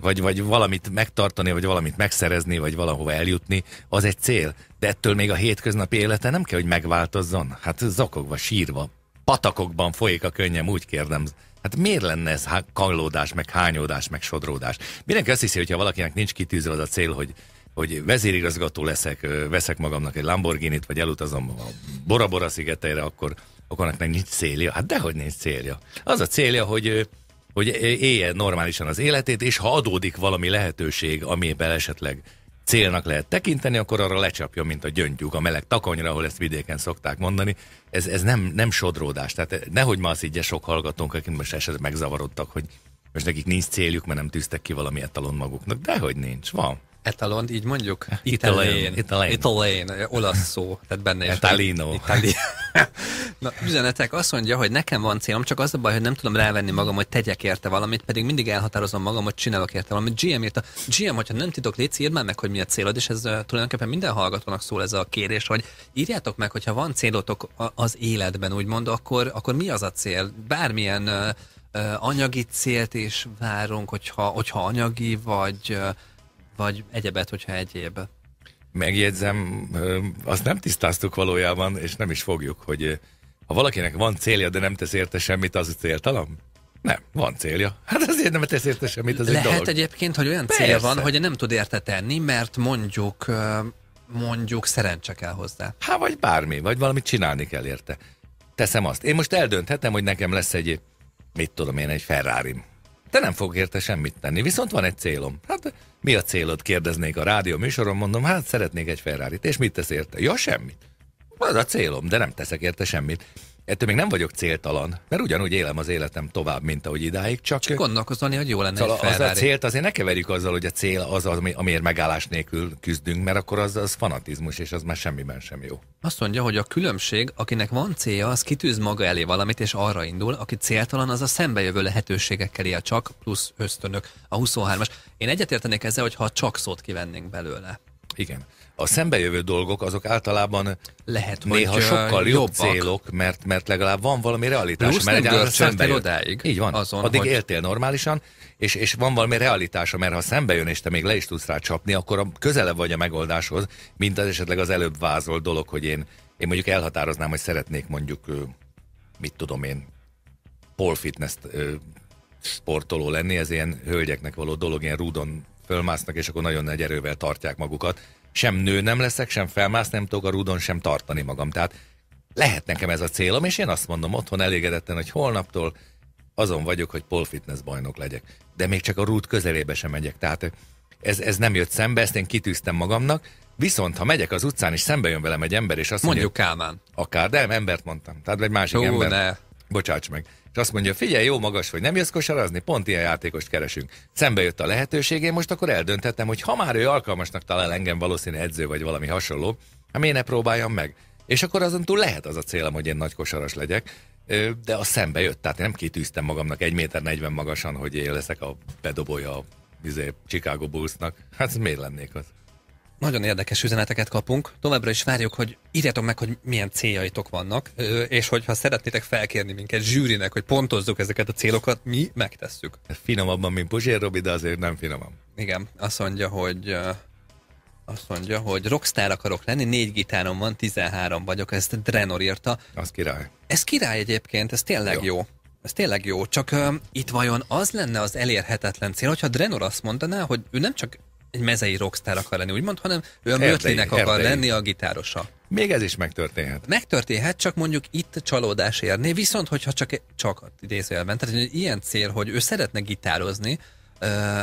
Vagy, vagy valamit megtartani, vagy valamit megszerezni, vagy valahova eljutni, az egy cél. De ettől még a hétköznapi élete nem kell, hogy megváltozzon. Hát zakogva, sírva, patakokban folyik a könnyem, úgy kérdem. Hát miért lenne ez kallódás, meg hányódás, meg sodródás? Mindenki azt hiszi, hogy valakinek nincs kitűzve az a cél, hogy hogy vezérigazgató leszek, veszek magamnak egy Lamborghini-t, vagy elutazom a Bora-Bora szigetére, akkor, akkor meg nincs célja. Hát dehogy nincs célja. Az a célja, hogy, hogy élje normálisan az életét, és ha adódik valami lehetőség, amiben esetleg célnak lehet tekinteni, akkor arra lecsapja, mint a gyöngyúk a meleg takonyra, ahol ezt vidéken szokták mondani. Ez, ez nem, nem sodródás. Tehát nehogy ma azt így sok hallgatónk, akik most esetleg megzavarodtak, hogy most nekik nincs céljuk, mert nem tűztek ki valami etalon maguknak. Dehogy nincs, van etalon, így mondjuk? Italén. Italén. Italén. Olasz szó, tehát benne is. Italino. Itali... Na, üzenetek azt mondja, hogy nekem van célom, csak az a baj, hogy nem tudom rávenni magam, hogy tegyek érte valamit, pedig mindig elhatározom magam, hogy csinálok érte valamit. GM írta, GM, hogyha nem titok, légy írd már meg, hogy mi a célod, és ez uh, tulajdonképpen minden hallgatónak szól ez a kérés, hogy írjátok meg, hogyha van célotok az életben, úgymond, akkor, akkor mi az a cél? Bármilyen uh, uh, anyagi célt is várunk, hogyha, hogyha anyagi, vagy uh, vagy egyebet, hogyha egyéb. Megjegyzem, azt nem tisztáztuk valójában, és nem is fogjuk, hogy ha valakinek van célja, de nem tesz érte semmit, az céltalan? Nem, van célja. Hát azért nem tesz érte semmit, az Lehet egy dolog. egyébként, hogy olyan Persze. célja van, hogy nem tud érte tenni, mert mondjuk mondjuk szerencse kell hozzá. Hát vagy bármi, vagy valamit csinálni kell érte. Teszem azt. Én most eldönthetem, hogy nekem lesz egy, mit tudom én, egy ferrari te nem fog érte semmit tenni, viszont van egy célom. Hát mi a célod, kérdeznék a rádió műsoron, mondom, hát szeretnék egy ferrari -t. és mit tesz érte? Ja, semmit. Az a célom, de nem teszek érte semmit ettől még nem vagyok céltalan, mert ugyanúgy élem az életem tovább, mint ahogy idáig, csak... Csak gondolkozni, hogy jó lenne szóval egy az a célt azért ne keverjük azzal, hogy a cél az, ami, amiért megállás nélkül küzdünk, mert akkor az, az fanatizmus, és az már semmiben sem jó. Azt mondja, hogy a különbség, akinek van célja, az kitűz maga elé valamit, és arra indul, aki céltalan, az a szembejövő lehetőségekkel él csak, plusz ösztönök, a 23-as. Én egyetértenék ezzel, hogy ha csak szót kivennénk belőle. Igen a szembejövő dolgok azok általában lehet, néha sokkal jobb jobbak. célok, mert, mert legalább van valami realitás. Plusz mert nem szembe odáig. Így van, azon, addig hogy... éltél normálisan, és, és van valami realitása, mert ha szembe jön, és te még le is tudsz rá csapni, akkor a, közelebb vagy a megoldáshoz, mint az esetleg az előbb vázolt dolog, hogy én, én mondjuk elhatároznám, hogy szeretnék mondjuk, mit tudom én, pole fitness sportoló lenni, ez ilyen hölgyeknek való dolog, ilyen rúdon fölmásznak, és akkor nagyon nagy erővel tartják magukat sem nő nem leszek, sem felmászni nem tudok a rudon, sem tartani magam. Tehát lehet nekem ez a célom, és én azt mondom otthon elégedetten, hogy holnaptól azon vagyok, hogy polfitness bajnok legyek. De még csak a rút közelébe sem megyek. Tehát ez, ez nem jött szembe, ezt én kitűztem magamnak. Viszont, ha megyek az utcán, és szembe jön velem egy ember, és azt mondja... Mondjuk Kálmán. Akár, de nem, embert mondtam. Tehát egy másik Hú, ember. Ne. Bocsáss meg és azt mondja, figyelj, jó magas vagy, nem jössz kosarazni, pont ilyen játékost keresünk. Szembe jött a lehetőség, én most akkor eldöntettem, hogy ha már ő alkalmasnak talál engem valószínű edző vagy valami hasonló, hát miért ne próbáljam meg? És akkor azon túl lehet az a célom, hogy én nagy kosaras legyek, de a szembe jött, tehát nem kitűztem magamnak egy méter magasan, hogy én leszek a bedobója a izé, Chicago Bullsnak. Hát miért lennék az? Nagyon érdekes üzeneteket kapunk. Továbbra is várjuk, hogy írjátok meg, hogy milyen céljaitok vannak, és hogyha szeretnétek felkérni minket zsűrinek, hogy pontozzuk ezeket a célokat, mi megtesszük. Finomabban, mint Puzsér Robi, de azért nem finomam. Igen, azt mondja, hogy azt mondja, hogy rockstar akarok lenni, négy gitárom van, 13 vagyok, ezt Drenor írta. Az király. Ez király egyébként, ez tényleg jó. jó. Ez tényleg jó, csak uh, itt vajon az lenne az elérhetetlen cél, hogyha Drenor azt mondaná, hogy ő nem csak egy mezei rockstar akar lenni, úgymond, hanem ő a Mötlinek akar erdei. lenni a gitárosa. Még ez is megtörténhet. Megtörténhet, csak mondjuk itt csalódás érné, viszont hogyha csak, e- csak idézőjelben, tehát egy ilyen cél, hogy ő szeretne gitározni,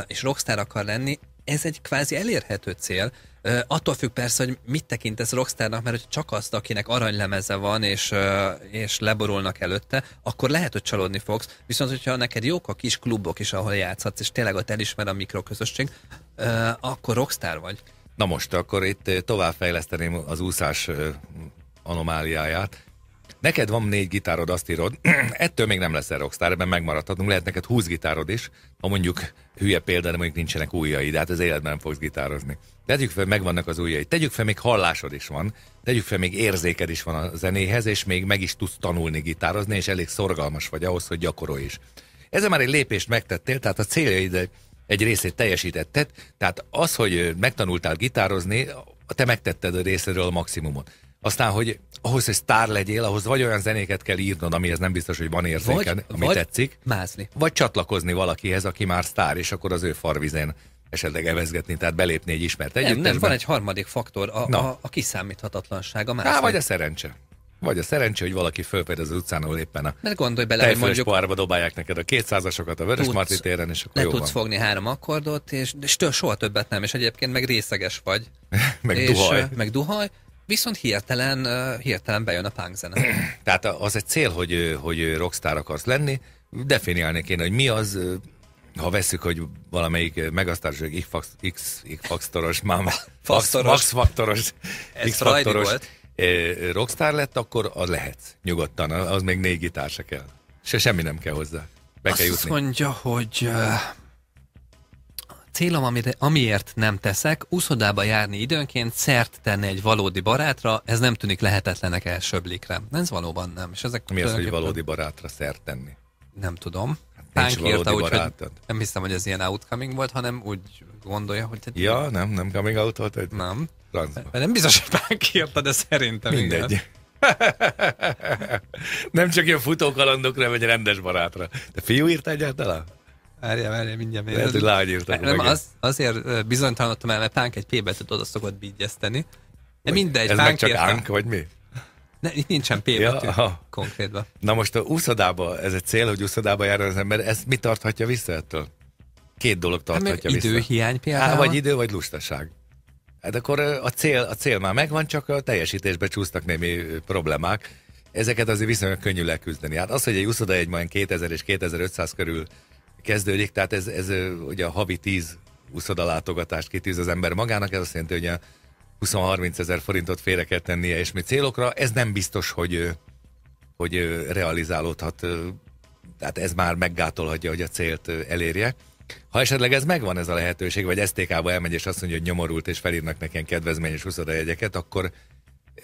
és rockstar akar lenni, ez egy kvázi elérhető cél. Uh, attól függ persze, hogy mit tekintesz rockstárnak, mert hogy csak azt, akinek aranylemeze van, és, uh, és leborulnak előtte, akkor lehet, hogy csalódni fogsz. Viszont, hogyha neked jók a kis klubok is, ahol játszhatsz, és tényleg ott elismer a mikroközösség, uh, akkor rockstar vagy. Na most, akkor itt továbbfejleszteném az úszás anomáliáját. Neked van négy gitárod, azt írod, ettől még nem leszel rockstar, ebben megmaradhatunk, lehet neked húsz gitárod is, ha mondjuk hülye példa, de mondjuk nincsenek újjai, de hát az életben nem fogsz gitározni. Tegyük fel, megvannak az újjai. tegyük fel, még hallásod is van, tegyük fel, még érzéked is van a zenéhez, és még meg is tudsz tanulni gitározni, és elég szorgalmas vagy ahhoz, hogy gyakorolj is. Ezzel már egy lépést megtettél, tehát a céljaid egy részét teljesítetted, tehát az, hogy megtanultál gitározni, te megtetted a részéről a maximumot. Aztán, hogy ahhoz, hogy sztár legyél, ahhoz vagy olyan zenéket kell írnod, amihez nem biztos, hogy van érzéken, ami vagy tetszik. Mászni. Vagy csatlakozni valakihez, aki már sztár, és akkor az ő farvizén esetleg evezgetni, tehát belépni egy ismert együttesbe. Nem, nem, van egy harmadik faktor, a, a, a kiszámíthatatlanság, a mászni. Há, vagy a szerencse. Vagy a szerencsé, hogy valaki fölfed az utcán, ahol éppen a Mert gondolj bele, hogy mondjuk poárba dobálják neked a kétszázasokat a Vörös Marti téren, és akkor Le tudsz van. fogni három akkordot, és, és től soha többet nem, és egyébként meg részeges vagy. meg és, duhaj. Meg duhaj, viszont hirtelen, hirtelen bejön a punk zene. Tehát az egy cél, hogy, hogy rockstar akarsz lenni, definiálni kéne, hogy mi az, ha veszük, hogy valamelyik megasztáros, hogy X, X faktoros, már Max faktoros, X faktoros rockstar lett, akkor az lehetsz nyugodtan, az még négy gitár se kell. Se semmi nem kell hozzá. Be Azt kell jutni. mondja, hogy uh, Célom, amire, amiért nem teszek, úszodába járni időnként, szert tenni egy valódi barátra, ez nem tűnik lehetetlenek elsőblikre. Ez valóban nem. És ezek Mi az, hogy valódi barátra szert tenni? Nem tudom. Hát pánk írta, úgy, hogy nem hiszem, hogy ez ilyen outcoming volt, hanem úgy gondolja, hogy... Egy... Ja, nem, nem coming out volt egy... Nem. Francba. Nem biztos, hogy Pánk írta, de szerintem Mindegy. Igen. nem csak ilyen futókalandokra, vagy rendes barátra. De fiú írta egyáltalán? Várja, várja, mindjárt még. Lehet, hogy lány nem, meg. Az, azért bizonytalanodtam el, mert pánk egy P betűt oda szokott bígyeszteni. De mindegy, Ez meg csak ánk, vagy mi? Ne, itt nincsen P ja, betű aha. konkrétban. Na most a úszodába, ez egy cél, hogy úszodába jár az ember, ez mi tarthatja vissza ettől? Két dolog hát, tarthatja hát, vissza. Időhiány például? Há, vagy idő, vagy lustaság. Hát akkor a cél, a cél már megvan, csak a teljesítésbe csúsztak némi problémák. Ezeket azért viszonylag könnyű leküzdeni. Hát az, hogy egy úszoda egy majd 2000 és 2500 körül kezdődik, tehát ez, ez ugye a havi 10 uszoda látogatást kitűz az ember magának, ez azt jelenti, hogy a 20-30 ezer forintot félre kell tennie és mi célokra, ez nem biztos, hogy, hogy realizálódhat, tehát ez már meggátolhatja, hogy a célt elérje. Ha esetleg ez megvan ez a lehetőség, vagy STK-ba elmegy és azt mondja, hogy nyomorult, és felírnak nekem kedvezményes uszoda jegyeket, akkor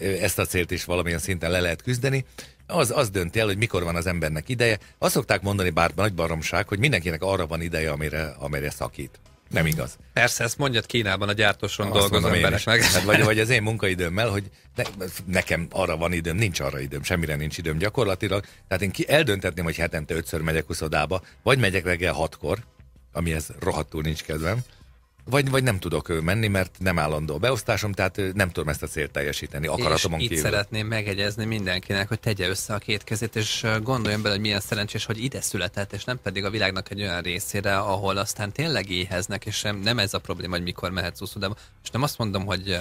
ezt a célt is valamilyen szinten le lehet küzdeni az, az dönti el, hogy mikor van az embernek ideje. Azt szokták mondani, bár nagy baromság, hogy mindenkinek arra van ideje, amire, amire szakít. Nem mhm. igaz. Persze, ezt mondjad Kínában a gyártóson dolgozó embereknek. Hát vagy, vagy az én munkaidőmmel, hogy ne, nekem arra van időm, nincs arra időm, semmire nincs időm gyakorlatilag. Tehát én ki eldönthetném, hogy hetente ötször megyek uszodába, vagy megyek reggel hatkor, amihez rohadtul nincs kedvem, vagy, vagy nem tudok menni, mert nem állandó a beosztásom, tehát nem tudom ezt a célt teljesíteni akaratomon és kívül. itt szeretném megegyezni mindenkinek, hogy tegye össze a két kezét, és gondoljon bele, hogy milyen szerencsés, hogy ide született, és nem pedig a világnak egy olyan részére, ahol aztán tényleg éheznek, és nem ez a probléma, hogy mikor mehetsz úszodába. És nem azt mondom, hogy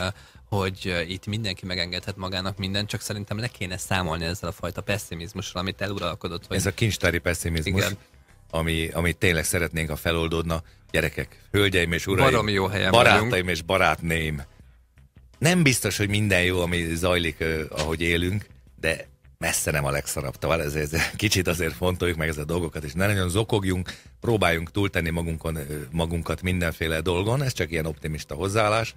hogy itt mindenki megengedhet magának mindent, csak szerintem le kéne számolni ezzel a fajta pessimizmussal, amit eluralkodott. Hogy... Ez a kincstári pessimizmus. Igen, ami, ami tényleg szeretnénk, ha feloldódna. Gyerekek, hölgyeim és uraim, Baromi jó helyen barátaim vagyunk. és barátném. Nem biztos, hogy minden jó, ami zajlik, ahogy élünk, de messze nem a legszarabb. Tovább ez, ez kicsit azért fontoljuk meg ezeket a dolgokat, és ne nagyon zokogjunk, próbáljunk túltenni magunkon, magunkat mindenféle dolgon, ez csak ilyen optimista hozzáállás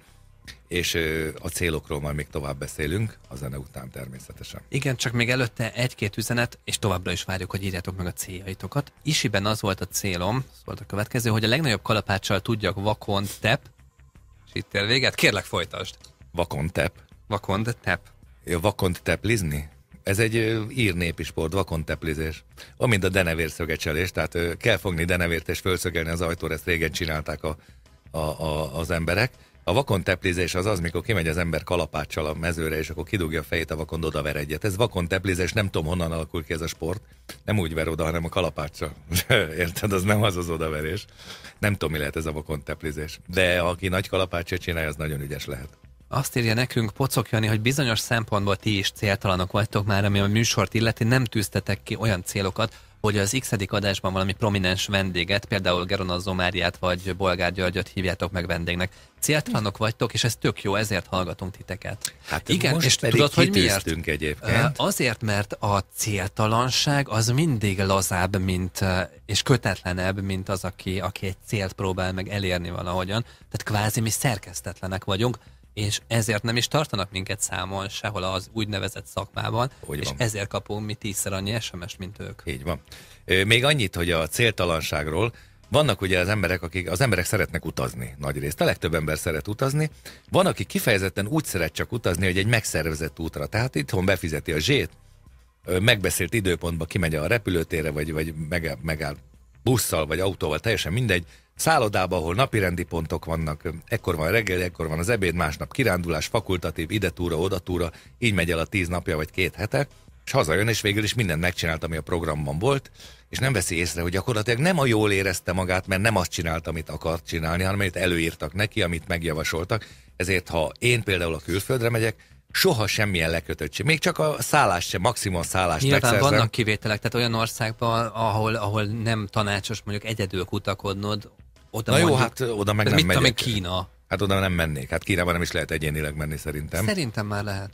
és a célokról majd még tovább beszélünk, a zene után természetesen. Igen, csak még előtte egy-két üzenet, és továbbra is várjuk, hogy írjátok meg a céljaitokat. Isiben az volt a célom, az volt a következő, hogy a legnagyobb kalapáccsal tudjak vakon tep, és itt ér véget, kérlek folytasd. Vakon tep. Vakon tep. Ja, vakon teplizni? Ez egy ír népi sport, vakon teplizés. Amint a denevér szögecselés, tehát kell fogni denevért és fölszögelni az ajtóra, ezt régen csinálták a, a, a, az emberek a vakon teplizés az az, mikor kimegy az ember kalapáccsal a mezőre, és akkor kidugja a fejét a vakon oda ver egyet. Ez vakon teplizés, nem tudom honnan alakul ki ez a sport. Nem úgy ver oda, hanem a kalapáccsal. Érted, az nem az az odaverés. Nem tudom, mi lehet ez a vakon teplizés. De aki nagy kalapáccsal csinálja, az nagyon ügyes lehet. Azt írja nekünk Pocok Jani, hogy bizonyos szempontból ti is céltalanok vagytok már, ami a műsort illeti, nem tűztetek ki olyan célokat, hogy az x adásban valami prominens vendéget, például Geronazzo Máriát vagy Bolgár Györgyöt hívjátok meg vendégnek céltalanok vagytok, és ez tök jó, ezért hallgatunk titeket. Hát Igen, most és pedig tudod, hogy miért? egyébként. Azért, mert a céltalanság az mindig lazább, mint, és kötetlenebb, mint az, aki, aki egy célt próbál meg elérni valahogyan. Tehát kvázi mi szerkesztetlenek vagyunk, és ezért nem is tartanak minket számon sehol az úgynevezett szakmában, Úgy és ezért kapunk mi tízszer annyi SMS-t, mint ők. Így van. Még annyit, hogy a céltalanságról, vannak ugye az emberek, akik az emberek szeretnek utazni nagy részt. A legtöbb ember szeret utazni. Van, aki kifejezetten úgy szeret csak utazni, hogy egy megszervezett útra. Tehát itthon befizeti a zsét, megbeszélt időpontba kimegy a repülőtérre, vagy, vagy megáll, megáll busszal, vagy autóval, teljesen mindegy. Szállodában, ahol napirendi pontok vannak, ekkor van reggel, ekkor van az ebéd, másnap kirándulás, fakultatív, ide túra, oda túra, így megy el a tíz napja, vagy két hete, és hazajön, és végül is mindent megcsinált, ami a programban volt és nem veszi észre, hogy gyakorlatilag nem a jól érezte magát, mert nem azt csinált, amit akart csinálni, hanem amit előírtak neki, amit megjavasoltak. Ezért, ha én például a külföldre megyek, soha semmilyen lekötöttség. Még csak a szállás sem, maximum szállás. szállást Nyilván megszerzem. vannak kivételek, tehát olyan országban, ahol, ahol nem tanácsos mondjuk egyedül kutakodnod, oda Na mondjuk, jó, hát oda meg nem mit megyek. Kína? Hát oda nem mennék. Hát Kínában nem is lehet egyénileg menni szerintem. Szerintem már lehet.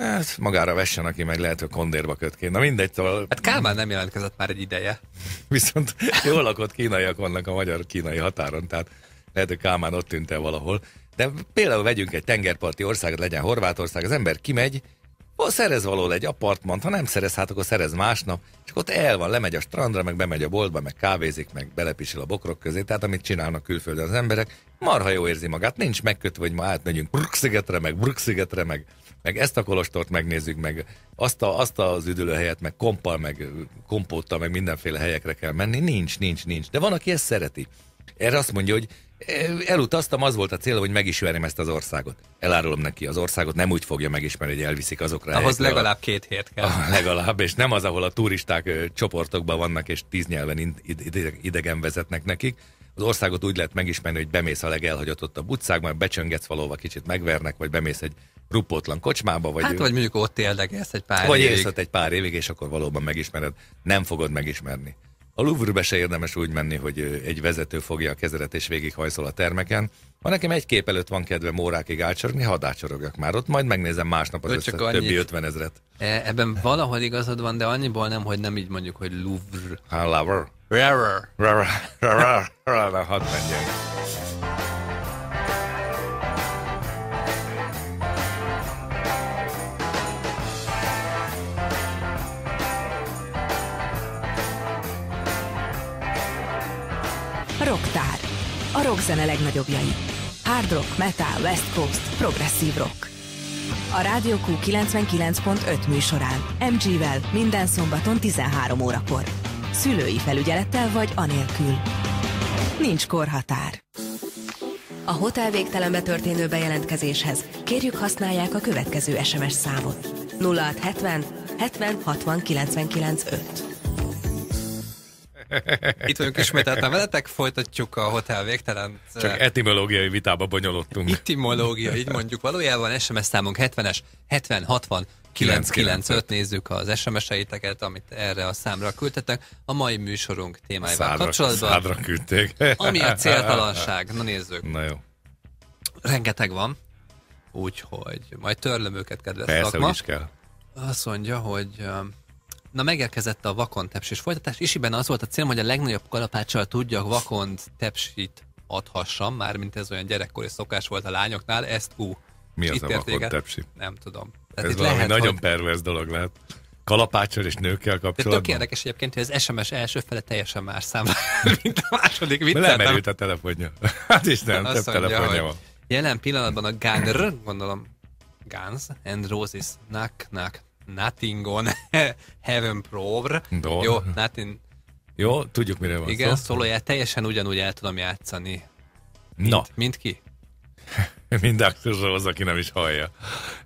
Hát magára vessen, aki meg lehet, hogy kondérba köt ki. Na mindegy, szóval... Hát Kálmán nem jelentkezett már egy ideje. Viszont jól lakott kínaiak vannak a magyar-kínai határon, tehát lehet, hogy Kálmán ott tűnt el valahol. De például vegyünk egy tengerparti országot, legyen Horvátország, az ember kimegy, szerez való egy apartmant, ha nem szerez, hát akkor szerez másnap, és ott el van, lemegy a strandra, meg bemegy a boltba, meg kávézik, meg belepisil a bokrok közé, tehát amit csinálnak külföldön az emberek, marha jó érzi magát, nincs megkötve, hogy ma átmegyünk Brükszigetre, meg Brükszigetre, meg meg ezt a kolostort megnézzük, meg azt, a, azt az üdülőhelyet, meg kompal, meg kompóta, meg mindenféle helyekre kell menni. Nincs, nincs, nincs. De van, aki ezt szereti. Erre azt mondja, hogy elutaztam, az volt a cél, hogy megismerjem ezt az országot. Elárulom neki, az országot nem úgy fogja megismerni, hogy elviszik azokra. Ahhoz helyekre, legalább a... két hét kell. Ah, legalább, és nem az, ahol a turisták csoportokban vannak, és tíz nyelven idegen vezetnek nekik. Az országot úgy lehet megismerni, hogy bemész a legelhagyatottabb majd becsöngetsz valóva kicsit megvernek, vagy bemész egy rupótlan kocsmába. Vagy hát, ő... vagy mondjuk ott ezt egy pár vagy évig. Vagy élsz egy pár évig, és akkor valóban megismered. Nem fogod megismerni. A Louvre-be se érdemes úgy menni, hogy egy vezető fogja a kezedet és végighajszol a termeken. Ha nekem egy kép előtt van kedve órákig ácsorogni, hadd ácsorogjak már ott, majd megnézem másnap az összes annyit, többi 50 ezret. E, ebben valahol igazad van, de annyiból nem, hogy nem így mondjuk, hogy Louvre. ha Louvre. Rarer. Rarer. Rarer. Rarer. Hadd menjek. a rock zene legnagyobbjai. Hard rock, metal, west coast, progresszív rock. A Rádió Q 99.5 műsorán MG-vel minden szombaton 13 órakor. Szülői felügyelettel vagy anélkül. Nincs korhatár. A hotel végtelenbe történő bejelentkezéshez kérjük használják a következő SMS számot. 0670 70 60 99 5. Itt vagyunk ismételten veletek, folytatjuk a hotel végtelen. Eh, Csak etimológiai vitába bonyolottunk. Etimológia, így mondjuk. Valójában SMS számunk 70-es, 70-60, 995 nézzük az SMS-eiteket, amit erre a számra küldtetek. A mai műsorunk témájával szádra, kapcsolatban. Szádra küldték. Ami a céltalanság. Na nézzük. Na jó. Rengeteg van, úgyhogy majd törlöm őket, kedves Persze, szakma. Persze, is kell. Azt mondja, hogy um, Na megérkezett a vakon tepsés folytatás, és az volt a cél, hogy a legnagyobb kalapáccsal tudjak vakon tepsit adhassam, már mint ez olyan gyerekkori szokás volt a lányoknál, ezt ú. Mi az a vakon tepsi? Nem tudom. Tehát ez valami lehet, nagyon hogy... pervers dolog lehet. Kalapáccsal és nőkkel kapcsolatban. De tök érdekes egyébként, hogy az SMS első fele teljesen más szám, mint a második viccet. Lemerült a telefonja. Hát is nem, több mondja, telefonja van. Jelen pillanatban a Gánr, gondolom, Gánz and Roses, nak, nak on Heaven Prover. Do. Jó, Nothing... Jó, tudjuk mire van Igen, szó. szóval teljesen ugyanúgy el tudom játszani. Mint, Na. mint ki? Mind az, aki nem is hallja.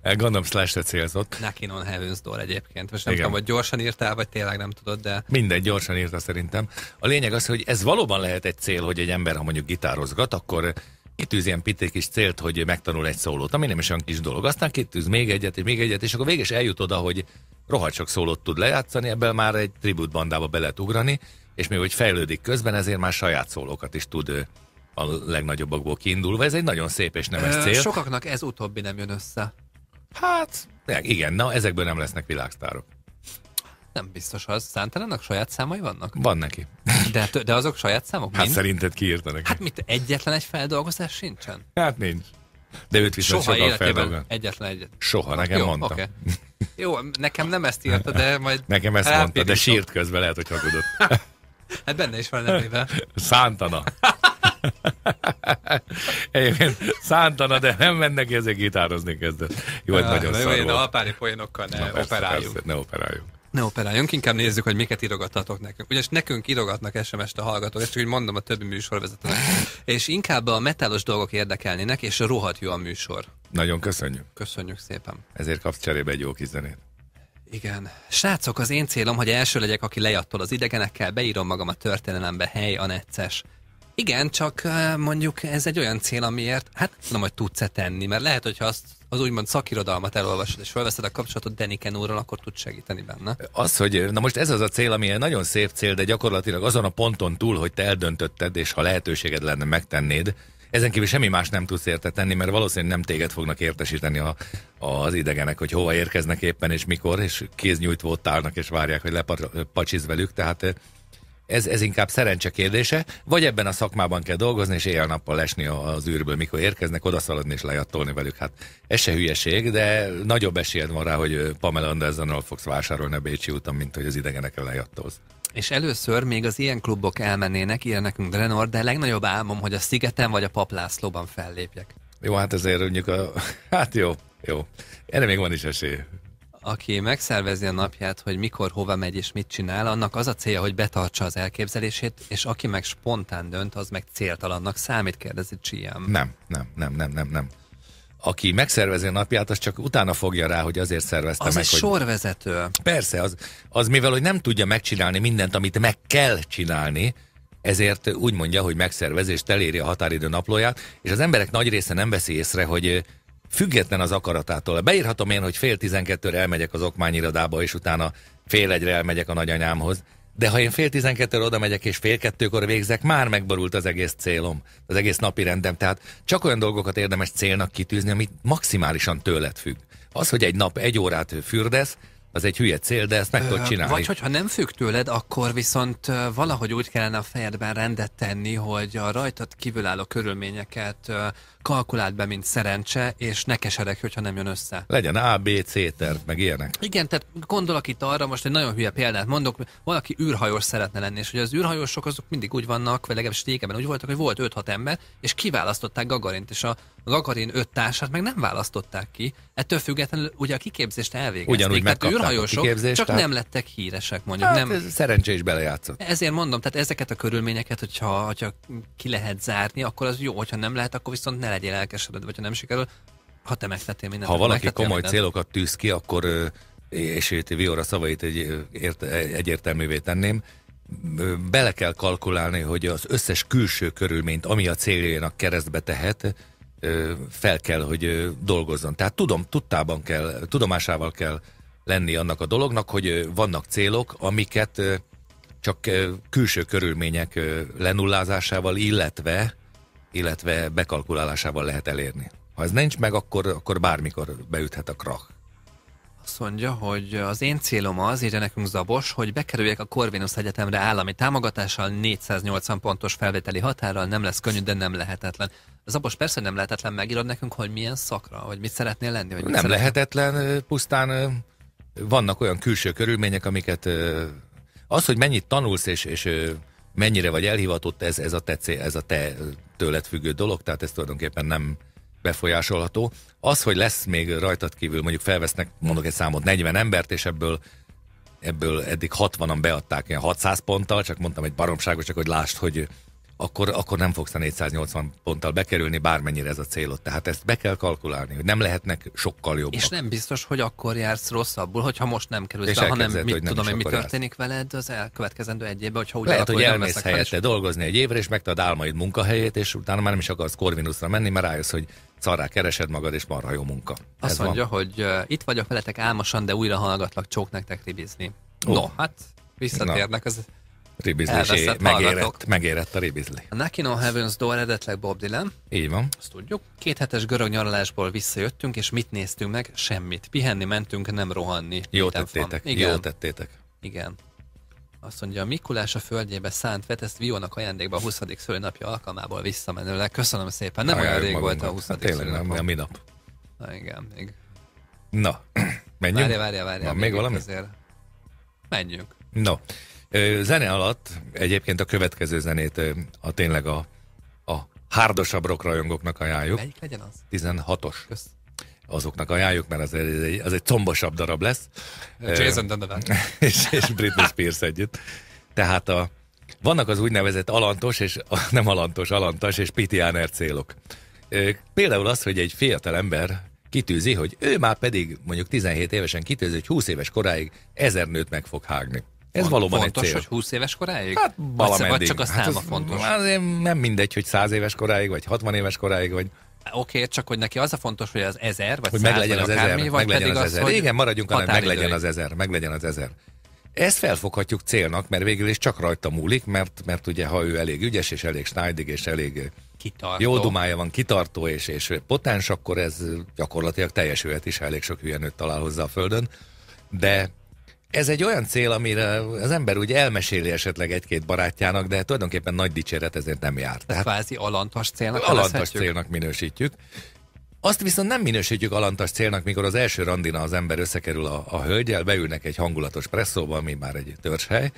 Eh, Gondolom slash-re célzott. Nakin on Heaven's Door egyébként. Most nem Igen. tudom, hogy gyorsan írtál, vagy tényleg nem tudod, de... Minden gyorsan írta szerintem. A lényeg az, hogy ez valóban lehet egy cél, hogy egy ember, ha mondjuk gitározgat, akkor kitűz ilyen piték kis célt, hogy megtanul egy szólót, ami nem is olyan kis dolog. Aztán kitűz még egyet, és még egyet, és akkor végig eljut oda, hogy rohadt sok szólót tud lejátszani, ebből már egy tributbandába be lehet ugrani, és még hogy fejlődik közben, ezért már saját szólókat is tud a legnagyobbakból kiindulva. Ez egy nagyon szép és nemes cél. Sokaknak ez utóbbi nem jön össze. Hát, igen, na ezekből nem lesznek világsztárok. Nem biztos az. Szántalának saját számai vannak? Van neki. De, hát- de azok saját számok? Hát Mind? Hát szerinted kiírta neki. Hát mit, egyetlen egy feldolgozás sincsen? Hát nincs. De őt viszont Soha életében Egyetlen egyet. Soha, nekem jó, mondta. Okay. Jó, nekem nem ezt írta, de majd... Nekem ezt mondta, de sírt közben lehet, hogy hagudott. hát benne is van nevében. Szántana. Egyébként szántana, de nem menne ki ezek gitározni kezdett. Jó, hogy ah, nagyon jó, szar Jó, én a apári poénokkal ne Na, operáljunk. Persze, Persze, ne operáljunk ne operáljunk, inkább nézzük, hogy miket írogattatok nekünk. Ugyanis nekünk írogatnak SMS-t a hallgatók, ezt csak úgy mondom a többi műsorvezetőnek. És inkább a metálos dolgok érdekelnének, és rohadt jó a műsor. Nagyon köszönjük. Köszönjük szépen. Ezért kapsz cserébe egy jó kis zenét. Igen. Srácok, az én célom, hogy első legyek, aki lejattol az idegenekkel, beírom magam a történelembe, hely a necces. Igen, csak mondjuk ez egy olyan cél, amiért, hát nem, hogy tudsz-e tenni, mert lehet, hogyha azt az úgymond szakirodalmat elolvasod, és felveszed a kapcsolatot Deniken úrral, akkor tud segíteni benne. Az, hogy na most ez az a cél, ami egy nagyon szép cél, de gyakorlatilag azon a ponton túl, hogy te eldöntötted, és ha lehetőséged lenne, megtennéd, ezen kívül semmi más nem tudsz érte tenni, mert valószínűleg nem téged fognak értesíteni a, a, az idegenek, hogy hova érkeznek éppen és mikor, és kéznyújtva ott állnak és várják, hogy lepacsizz velük. Tehát ez, ez inkább szerencse kérdése, vagy ebben a szakmában kell dolgozni, és éjjel-nappal lesni az űrből, mikor érkeznek, odaszaladni és lejattolni velük. Hát ez se hülyeség, de nagyobb esélyed van rá, hogy Pamela Andersonról fogsz vásárolni a Bécsi úton, mint hogy az idegenekre lejattolsz. És először még az ilyen klubok elmennének, ilyen nekünk Drenor, de legnagyobb álmom, hogy a Szigeten vagy a Paplászlóban fellépjek. Jó, hát ezért mondjuk a... Hát jó, jó. Erre még van is esély aki megszervezi a napját, hogy mikor, hova megy és mit csinál, annak az a célja, hogy betartsa az elképzelését, és aki meg spontán dönt, az meg céltalannak számít, kérdezi Csiám. Nem, nem, nem, nem, nem, nem. Aki megszervezi a napját, az csak utána fogja rá, hogy azért szervezte az meg. Az hogy... sorvezető. Persze, az, az mivel, hogy nem tudja megcsinálni mindent, amit meg kell csinálni, ezért úgy mondja, hogy megszervezi és eléri a határidő naplóját, és az emberek nagy része nem veszi észre, hogy független az akaratától. Beírhatom én, hogy fél tizenkettőre elmegyek az okmányiradába, és utána fél egyre elmegyek a nagyanyámhoz. De ha én fél tizenkettőre oda megyek, és fél kettőkor végzek, már megborult az egész célom, az egész napi rendem. Tehát csak olyan dolgokat érdemes célnak kitűzni, amit maximálisan tőled függ. Az, hogy egy nap egy órát fürdesz, az egy hülye cél, de ezt meg tudod csinálni. Vagy hogyha nem függ tőled, akkor viszont valahogy úgy kellene a fejedben rendet tenni, hogy a rajtad kívülálló körülményeket kalkulált be, mint szerencse, és ne keserek, hogyha nem jön össze. Legyen A, B, C terv, meg ilyenek. Igen, tehát gondolok itt arra, most egy nagyon hülye példát mondok, valaki űrhajós szeretne lenni, és hogy az űrhajósok azok mindig úgy vannak, vagy legalábbis régebben úgy voltak, hogy volt 5-6 ember, és kiválasztották Gagarint, és a Gagarin öt társát meg nem választották ki, Ettől függetlenül ugye a kiképzést elvégezték. Ugyanúgy tehát űrhajósok, a kiképzést, csak tehát... nem lettek híresek mondjuk. Hát, nem... Ez szerencsés belejátszott. Ezért mondom, tehát ezeket a körülményeket, hogyha, hogyha ki lehet zárni, akkor az jó, hogyha nem lehet, akkor viszont ne legyél elkeseredve, vagy ha nem sikerül, ha te megtettél mindent. Ha valaki komoly minden. célokat tűz ki, akkor és itt Viora szavait egy, ért, egyértelművé tenném, bele kell kalkulálni, hogy az összes külső körülményt, ami a céljának keresztbe tehet, fel kell, hogy dolgozzon. Tehát tudom, tudtában kell, tudomásával kell lenni annak a dolognak, hogy vannak célok, amiket csak külső körülmények lenullázásával, illetve, illetve bekalkulálásával lehet elérni. Ha ez nincs meg, akkor, akkor bármikor beüthet a krach. Azt mondja, hogy az én célom az, írja nekünk Zabos, hogy bekerüljek a Corvinus Egyetemre állami támogatással, 480 pontos felvételi határral, nem lesz könnyű, de nem lehetetlen ez abos persze nem lehetetlen, megírod nekünk, hogy milyen szakra, vagy mit szeretnél lenni? Vagy mit nem szeretnél. lehetetlen, pusztán vannak olyan külső körülmények, amiket az, hogy mennyit tanulsz, és, és mennyire vagy elhivatott, ez, ez, a te, ez a te tőled függő dolog, tehát ez tulajdonképpen nem befolyásolható. Az, hogy lesz még rajtad kívül, mondjuk felvesznek, mondok egy számot, 40 embert, és ebből ebből eddig 60-an beadták ilyen 600 ponttal, csak mondtam egy baromságot, csak hogy lásd, hogy akkor, akkor nem fogsz a 480 ponttal bekerülni, bármennyire ez a célod. Tehát ezt be kell kalkulálni, hogy nem lehetnek sokkal jobbak. És nem biztos, hogy akkor jársz rosszabbul, hogyha most nem kerülsz és be, hanem mit, hogy nem tudom én, mi történik jársz. veled az elkövetkezendő egy évben, hogyha úgy Lehet, hogy elmész helyette és... dolgozni egy évre, és megtad álmaid munkahelyét, és utána már nem is akarsz Corvinusra menni, mert rájössz, hogy szarrá keresed magad, és marha jó munka. Azt ez mondja, van. hogy uh, itt vagyok veletek álmosan, de újra hallgatlak, csók nektek ribizni. Oh. No, hát visszatérnek, Na. az Ribizli, megérett, megérett a ribizli. A Nakino Heaven's Door eredetleg Bob Dylan. Így van. Azt tudjuk. Két hetes görög nyaralásból visszajöttünk, és mit néztünk meg? Semmit. Pihenni mentünk, nem rohanni. Jó tettétek. Igen. Jó tettétek. Igen. Azt mondja, a Mikulás a földjébe szánt veteszt Vionak ajándékba a 20. szülőnapja alkalmából visszamenőleg. Köszönöm szépen. Nem olyan rég volt a 20. Hát, tényleg nem, a minap. Na igen, még. Na, menjünk. Várja, várja, várja. Van még, még valami? Azért. Menjünk. No. Zene alatt egyébként a következő zenét a tényleg a, a hárdosabb rock rajongóknak ajánljuk. Melyik legyen az? 16-os. Azoknak ajánljuk, mert az egy, az egy combosabb darab lesz. Jason Donovan. és, és Britney Spears együtt. Tehát a, vannak az úgynevezett alantos, és nem alantos, alantas és pitiáner célok. Például az, hogy egy fiatal ember kitűzi, hogy ő már pedig mondjuk 17 évesen kitűzi, hogy 20 éves koráig ezer nőt meg fog hágni. Ez valóban fontos, egy cél. hogy 20 éves koráig? Hát valameddig. Vagy csak a hát száma hát az, fontos? Azért nem mindegy, hogy 100 éves koráig, vagy 60 éves koráig, vagy Oké, okay, csak hogy neki az a fontos, hogy az ezer, vagy hogy meglegyen az ezer, vagy meglegyen az, az ezer. Az, Igen, maradjunk annál, meglegyen az ezer, meglegyen az ezer. Ezt felfoghatjuk célnak, mert végül is csak rajta múlik, mert, mert ugye ha ő elég ügyes, és elég snájdig, és elég kitartó. jó dumája van, kitartó, és, és potens, akkor ez gyakorlatilag teljesülhet is, ha elég sok hülyenőt talál hozzá a földön. De ez egy olyan cél, amire az ember úgy elmeséli esetleg egy-két barátjának, de tulajdonképpen nagy dicséret ezért nem jár. Tehát kvázi alantas célnak Alantas célnak minősítjük. Azt viszont nem minősítjük alantas célnak, mikor az első randina az ember összekerül a, a hölgyel, beülnek egy hangulatos presszóba, ami már egy törzshely,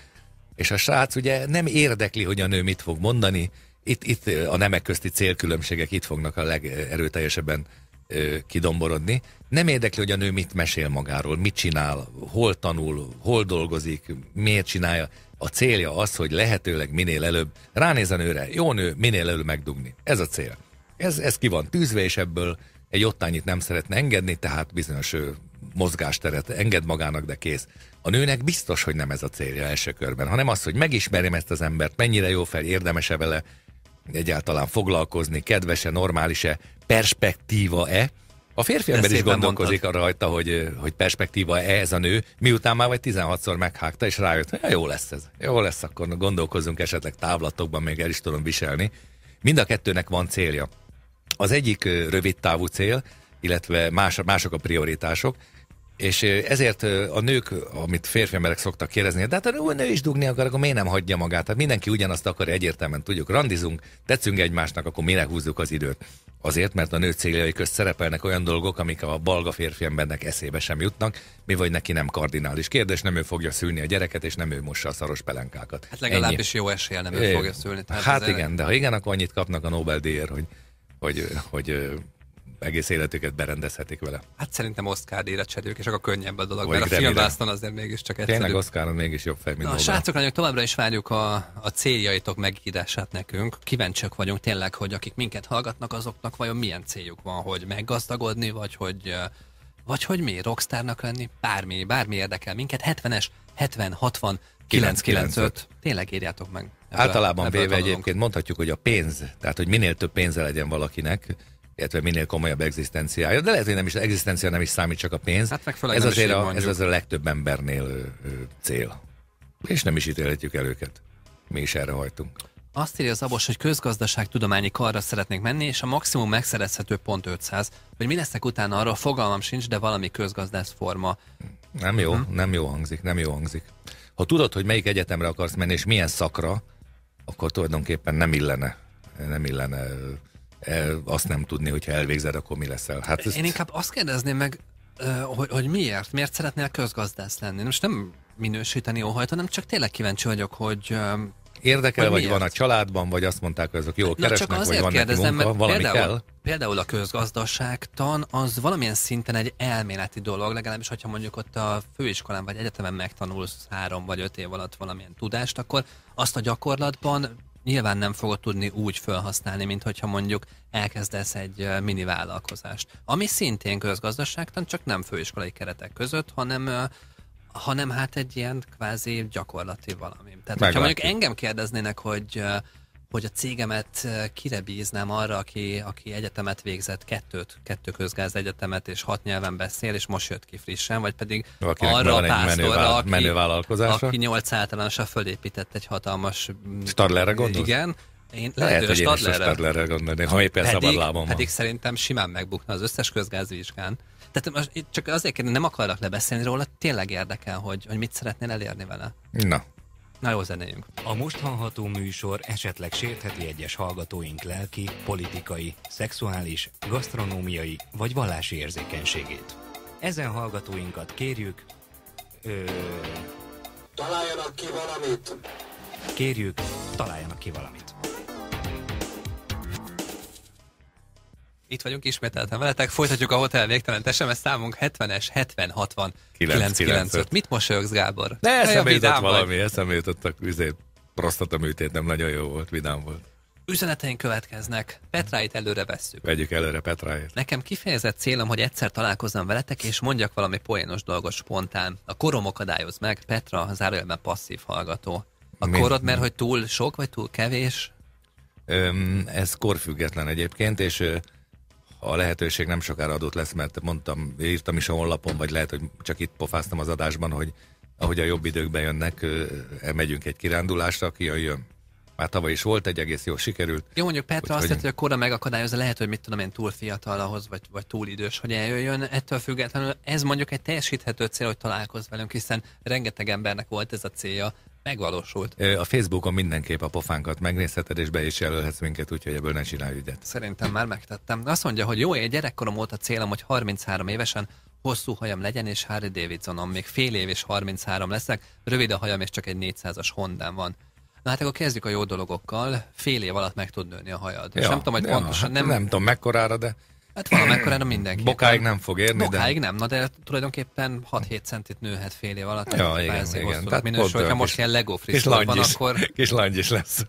és a srác ugye nem érdekli, hogy a nő mit fog mondani, itt, itt a nemek közti célkülönbségek itt fognak a legerőteljesebben ö, kidomborodni. Nem érdekli, hogy a nő mit mesél magáról, mit csinál, hol tanul, hol dolgozik, miért csinálja. A célja az, hogy lehetőleg minél előbb ránéz a nőre, jó nő, minél előbb megdugni. Ez a cél. Ez, ez ki van tűzve, és ebből egy ottányit nem szeretne engedni, tehát bizonyos mozgásteret enged magának, de kész. A nőnek biztos, hogy nem ez a célja első körben, hanem az, hogy megismerjem ezt az embert, mennyire jó fel, érdemese vele egyáltalán foglalkozni, kedvese, Normálise? perspektíva-e. A férfi ember is gondolkozik mondtad. rajta, hogy, hogy perspektíva-e ez a nő, miután már vagy 16-szor meghágta, és rájött, hogy jó lesz ez. Jó lesz, akkor gondolkozunk esetleg távlatokban, még el is tudom viselni. Mind a kettőnek van célja. Az egyik rövid távú cél, illetve más, mások a prioritások, és ezért a nők, amit férfi emberek szoktak kérdezni, de hát a nő is dugni akar, akkor miért nem hagyja magát? Tehát mindenki ugyanazt akar, egyértelműen tudjuk, randizunk, tetszünk egymásnak, akkor mire húzzuk az időt. Azért, mert a nő céljai közt szerepelnek olyan dolgok, amik a balga férfi embernek eszébe sem jutnak, mi vagy neki nem kardinális kérdés, nem ő fogja szülni a gyereket, és nem ő mossa a szaros pelenkákat. Hát legalábbis jó esélye nem ő é, fogja szülni. Tehát hát igen, el... de ha igen, akkor annyit kapnak a Nobel-díjért, hogy, hogy, hogy, hogy egész életüket berendezhetik vele. Hát szerintem Oscar díjra cserjük, és akkor könnyebb a dolog, Vagy mert remélem. a filmvászton azért mégiscsak egyszerű. Tényleg Oscaron mégis jobb fej, mint Na, A srácok, nagyon továbbra is várjuk a, a céljaitok megírását nekünk. Kíváncsiak vagyunk tényleg, hogy akik minket hallgatnak, azoknak vajon milyen céljuk van, hogy meggazdagodni, vagy hogy vagy hogy mi, rockstárnak lenni, bármi, bármi érdekel minket, 70-es, 70, 60, 995, tényleg írjátok meg. Általában véve egyébként mondhatjuk, hogy a pénz, tehát hogy minél több pénze legyen valakinek, illetve minél komolyabb egzisztenciája, de lehet, hogy nem is az egzisztencia nem is számít, csak a pénz. Hát meg ez, azért a, ez az a legtöbb embernél ö, ö, cél. És nem is ítélhetjük el őket. Mi is erre hajtunk. Azt írja az Abos, hogy közgazdaságtudományi karra szeretnék menni, és a maximum megszerezhető pont 500. Hogy mi leszek utána, arról fogalmam sincs, de valami közgazdász forma. Nem jó, uh-huh. nem jó hangzik, nem jó hangzik. Ha tudod, hogy melyik egyetemre akarsz menni, és milyen szakra, akkor tulajdonképpen nem illene, nem illene E, azt nem tudni, hogyha elvégzed, akkor mi leszel. Hát ezt... Én inkább azt kérdezném meg, hogy, hogy miért? Miért szeretnél közgazdász lenni? Most nem minősíteni óhajt, hanem csak tényleg kíváncsi vagyok, hogy Érdekel, hogy vagy miért? van a családban, vagy azt mondták, hogy azok jól Na, keresnek, csak azért vagy van neki munka, valami például, kell? Például a közgazdaságtan az valamilyen szinten egy elméleti dolog, legalábbis hogyha mondjuk ott a főiskolán vagy egyetemen megtanulsz három vagy öt év alatt valamilyen tudást, akkor azt a gyakorlatban nyilván nem fogod tudni úgy felhasználni, mint hogyha mondjuk elkezdesz egy mini vállalkozást. Ami szintén közgazdaságtan, csak nem főiskolai keretek között, hanem hanem hát egy ilyen kvázi gyakorlati valami. Tehát, Meglátjuk. ha mondjuk engem kérdeznének, hogy hogy a cégemet kire bíznám arra, aki, aki egyetemet végzett, kettőt, kettő közgáz egyetemet, és hat nyelven beszél, és most jött ki frissen, vagy pedig Akinek arra a pásztorra, aki, menő aki nyolc általánosra fölépített egy hatalmas... Mm, Stadlerre gondolsz? Igen, én lehet, lehet hogy én is a Stadlerre gondolnék, ha éppen pedig, szabad lábom Pedig van. szerintem simán megbukna az összes közgázvizsgán. Tehát most, csak azért kérdezni, nem akarok lebeszélni róla, tényleg érdekel, hogy, hogy mit szeretnél elérni vele. Na, Na jó, zenéljünk. A most hallható műsor esetleg sértheti egyes hallgatóink lelki, politikai, szexuális, gasztronómiai vagy vallási érzékenységét. Ezen hallgatóinkat kérjük... Ö... Találjanak ki valamit! Kérjük, találjanak ki valamit. Itt vagyunk ismételten veletek, folytatjuk a Hotel Végtelen SMS számunk 70-es 7060 995. Mit mosolyogsz, Gábor? Ne, eszembe jutott valami, eszembe jutott a izé, prostata műtét, nem nagyon jó volt, vidám volt. Üzeneteink következnek. Petráit előre vesszük. Vegyük előre Petráit. Nekem kifejezett célom, hogy egyszer találkozzam veletek, és mondjak valami poénos dolgot spontán. A korom akadályoz meg, Petra zárójelben passzív hallgató. A Mi? korod, mert hogy túl sok, vagy túl kevés? Öm, ez korfüggetlen egyébként, és a lehetőség nem sokára adott lesz, mert mondtam, írtam is a honlapon, vagy lehet, hogy csak itt pofáztam az adásban, hogy ahogy a jobb időkben jönnek, e, megyünk egy kirándulásra, aki jön, jön. Már tavaly is volt egy egész jó sikerült. Jó, mondjuk Petra azt hogy... hogy a kora megakadályozza, lehet, hogy mit tudom én túl fiatal ahhoz, vagy, vagy túl idős, hogy eljöjjön. Ettől függetlenül ez mondjuk egy teljesíthető cél, hogy találkozz velünk, hiszen rengeteg embernek volt ez a célja, megvalósult. A Facebookon mindenképp a pofánkat megnézheted, és be is jelölhetsz minket, úgyhogy ebből ne csinálj ügyet. Szerintem már megtettem. Azt mondja, hogy jó, én gyerekkorom a célom, hogy 33 évesen hosszú hajam legyen, és Harry Davidsonom még fél év és 33 leszek, rövid a hajam, és csak egy 400-as Honda van. Na hát akkor kezdjük a jó dologokkal, fél év alatt meg tud nőni a hajad. Ja, és nem tudom, hogy ja, pontosan hát nem... Nem tudom mekkorára, de... Hát valamikor mindenki. Bokáig nem fog érni, Bokáig de... nem, na de tulajdonképpen 6-7 centit nőhet fél év alatt. Ja, igen, igen. Tehát minős, hogyha most ilyen Lego friss van, akkor... Kis langy is lesz.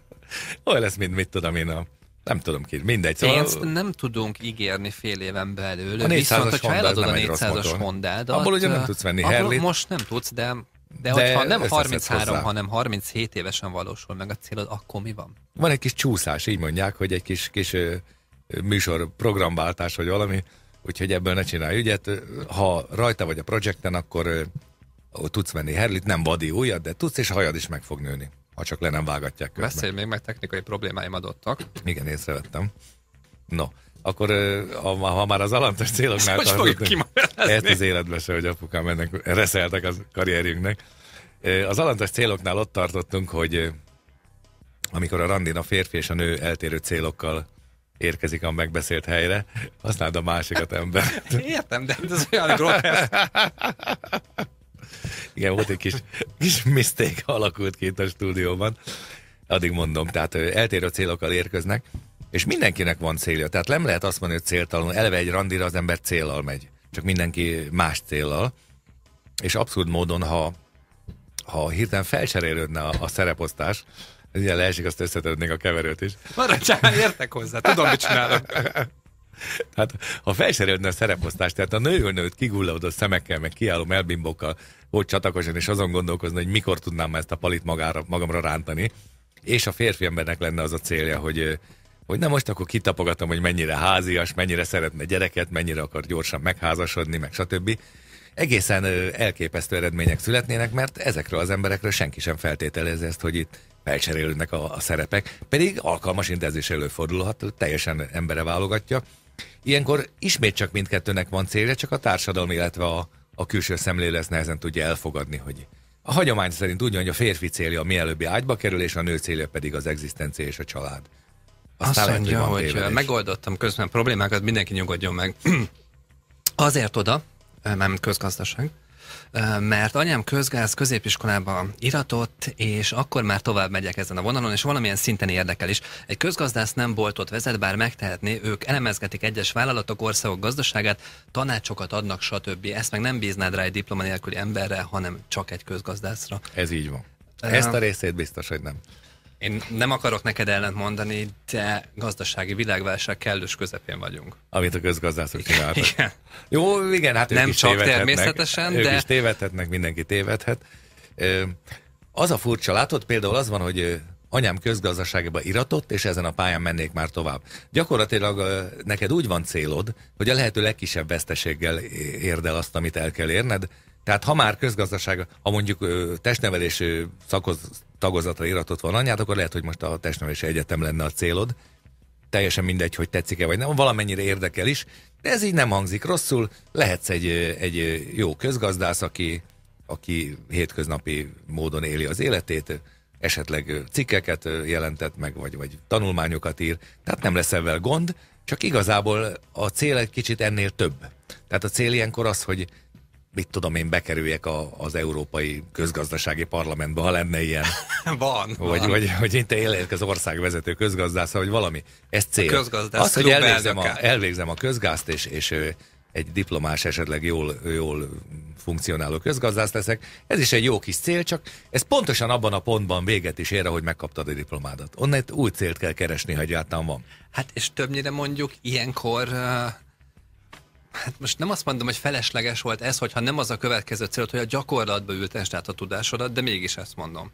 Olyan lesz, mint mit tudom én a nem tudom ki, mindegy. Szóval... Pénzt nem tudunk ígérni fél éven belül, a viszont ha eladod a 400-as mondád, Abból ugye nem tudsz venni Harley-t. Most nem tudsz, de de, de ha nem 33, hozzá. hanem 37 évesen valósul meg a célod, akkor mi van? Van egy kis csúszás, így mondják, hogy egy kis, kis műsor programváltás vagy valami, úgyhogy ebből ne csinálj ügyet. Ha rajta vagy a projekten, akkor tudsz menni herlit, nem vadi újat, de tudsz, és hajad is meg fog nőni, ha csak le nem vágatják közben. Beszélj még, meg technikai problémáim adottak. Igen, észrevettem. No, akkor ha már az alantos céloknál szóval tartottunk, ezt az életben se, hogy apukám ennek reszeltek az karrierünknek. Az alantos céloknál ott tartottunk, hogy amikor a randin a férfi és a nő eltérő célokkal érkezik a megbeszélt helyre, használd a másikat ember. Értem, de hát ez olyan grotesz. Igen, volt egy kis, kis mistake alakult ki itt a stúdióban. Addig mondom, tehát eltérő célokkal érkeznek, és mindenkinek van célja. Tehát nem lehet azt mondani, hogy céltalanul. Eleve egy randira az ember célal megy. Csak mindenki más célal. És abszurd módon, ha, ha hirtelen felcserélődne a, a szereposztás, Ilyen leesik, azt összetörnénk a keverőt is. Maradjál, értek hozzá, tudom, mit csinálok. Tehát, ha felserődne a szereposztás, tehát a nő ülne őt kigulladó szemekkel, meg kiálló melbimbokkal, volt csatakosan, és azon gondolkozni, hogy mikor tudnám ezt a palit magára, magamra rántani, és a férfi embernek lenne az a célja, hogy hogy na most akkor kitapogatom, hogy mennyire házias, mennyire szeretne gyereket, mennyire akar gyorsan megházasodni, meg stb. Egészen elképesztő eredmények születnének, mert ezekről az emberekről senki sem feltételezi ezt, hogy itt felcserélődnek a, a szerepek, pedig alkalmas intézés előfordulhat, teljesen embere válogatja. Ilyenkor ismét csak mindkettőnek van célja, csak a társadalom, illetve a, a külső szemlélő ezt nehezen tudja elfogadni, hogy a hagyomány szerint úgy, hogy a férfi célja a mielőbbi ágyba kerül, és a nő célja pedig az egzisztencia és a család. Aztán Azt mondja, lehet, hogy, hogy megoldottam közben problémákat, mindenki nyugodjon meg. Azért oda, nem közgazdaság, mert anyám közgáz középiskolába iratott, és akkor már tovább megyek ezen a vonalon, és valamilyen szinten érdekel is. Egy közgazdász nem boltot vezet, bár megtehetné, ők elemezgetik egyes vállalatok, országok gazdaságát, tanácsokat adnak, stb. Ezt meg nem bíznád rá egy diploma nélküli emberre, hanem csak egy közgazdászra. Ez így van. Ezt a részét biztos, hogy nem. Én nem akarok neked ellent mondani, de gazdasági világválság kellős közepén vagyunk. Amit a közgazdászok csináltak. Igen. Jó, igen, hát nem ők is csak természetesen, ők de... is tévedhetnek, mindenki tévedhet. Az a furcsa, látod, például az van, hogy anyám közgazdaságába iratott, és ezen a pályán mennék már tovább. Gyakorlatilag neked úgy van célod, hogy a lehető legkisebb veszteséggel érd el azt, amit el kell érned, tehát ha már közgazdaság, ha mondjuk testnevelés szakhoz tagozatra iratott van anyád, akkor lehet, hogy most a testnevelési egyetem lenne a célod. Teljesen mindegy, hogy tetszik-e vagy nem, valamennyire érdekel is, de ez így nem hangzik rosszul. Lehetsz egy, egy jó közgazdász, aki, aki hétköznapi módon éli az életét, esetleg cikkeket jelentett meg, vagy, vagy tanulmányokat ír, tehát nem lesz ebben gond, csak igazából a cél egy kicsit ennél több. Tehát a cél ilyenkor az, hogy mit tudom én, bekerüljek a, az Európai Közgazdasági Parlamentbe, ha lenne ilyen. van. Vagy, van. vagy hogy én te élek az ország vezető közgazdász, vagy valami. Ez cél. A Azt, hogy elvégzem a, elvégzem a közgázt, és, és egy diplomás, esetleg jól, jól funkcionáló közgazdász leszek. Ez is egy jó kis cél, csak ez pontosan abban a pontban véget is ér, hogy megkaptad a diplomádat. Onnan új célt kell keresni, ha egyáltalán van. Hát és többnyire mondjuk ilyenkor Hát most nem azt mondom, hogy felesleges volt ez, hogyha nem az a következő cél, hogy a gyakorlatba ültesd át a tudásodat, de mégis ezt mondom.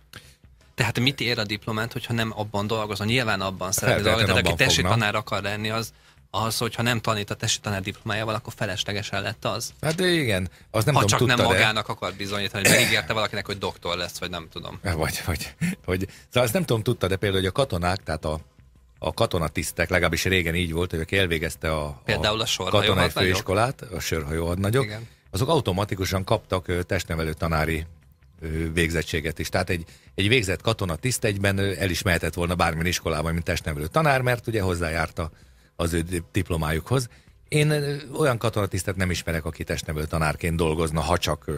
Tehát mit ér a diplomát, hogyha nem abban dolgozol? Nyilván abban hát szeretnél dolgozni. Tehát aki tesi tanár akar lenni, az, az, hogyha nem tanít a tesi tanár diplomájával, akkor feleslegesen lett az. Hát de igen, az nem ha tudom, csak nem magának de... akar bizonyítani, hogy megígérte valakinek, hogy doktor lesz, vagy nem tudom. Vagy, vagy, vagy. Szóval azt nem tudom, tudta, de például, hogy a katonák, tehát a a katonatisztek, legalábbis régen így volt, hogy aki elvégezte a, Például a, a katonai főiskolát, a sörhajó hadnagyok, azok automatikusan kaptak testnevelő tanári végzettséget is. Tehát egy, egy végzett katona tiszt egyben el is mehetett volna bármilyen iskolában, mint testnevelő tanár, mert ugye hozzájárta az ő diplomájukhoz. Én olyan katonatisztet nem ismerek, aki testnevelő tanárként dolgozna, ha csak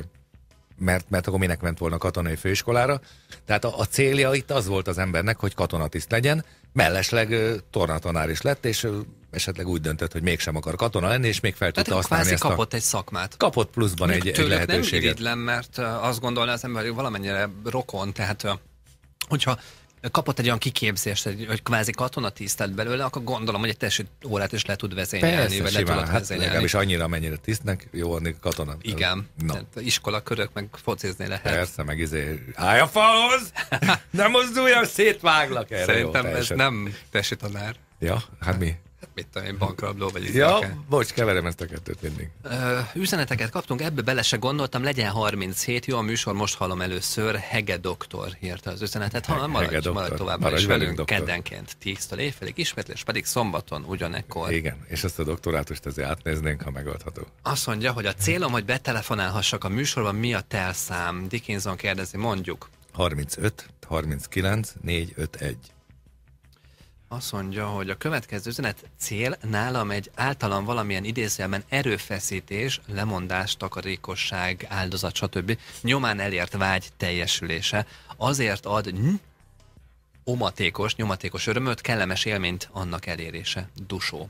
Mert, mert akkor minek ment volna katonai főiskolára. Tehát a, a célja itt az volt az embernek, hogy katonatiszt legyen, mellesleg tornatanár is lett, és esetleg úgy döntött, hogy mégsem akar katona lenni, és még fel hát tudta Tehát használni ezt kapott a... egy szakmát. Kapott pluszban még egy, egy lehetőséget. nem irigylem, mert azt gondolná az ember, hogy valamennyire rokon, tehát hogyha kapott egy olyan kiképzést, egy, egy kvázi katonatisztelt belőle, akkor gondolom, hogy egy teljes órát is le tud vezényelni. Persze, vagy simán, le tudod hát legalábbis annyira, mennyire tisztnek, jó adni katona. Igen, no. Hát körök, meg focizni lehet. Persze, meg izé, állj a falhoz, nem mozduljam, szétváglak erre. Szerintem jó, ez nem tesi tanár. Ja, hát mi? mit tudom én, bankrabló vagy Ja, bocs, keverem ezt a kettőt mindig. üzeneteket kaptunk, ebbe bele se gondoltam, legyen 37, jó a műsor, most hallom először, Hege doktor írta az üzenetet, ha maradj, Hege maradj tovább maradj is velünk, doktor. keddenként tíztől éjfélig ismétlés, pedig szombaton ugyanekkor. Igen, és ezt a doktorátust azért átnéznénk, ha megoldható. Azt mondja, hogy a célom, hogy betelefonálhassak a műsorban, mi a telszám? Dickinson kérdezi, mondjuk. 35 39 451. Azt mondja, hogy a következő üzenet cél nálam egy általam valamilyen idézelben erőfeszítés, lemondás, takarékosság, áldozat, stb. nyomán elért vágy teljesülése. Azért ad ny- omatékos, nyomatékos örömöt, kellemes élményt annak elérése. Dusó.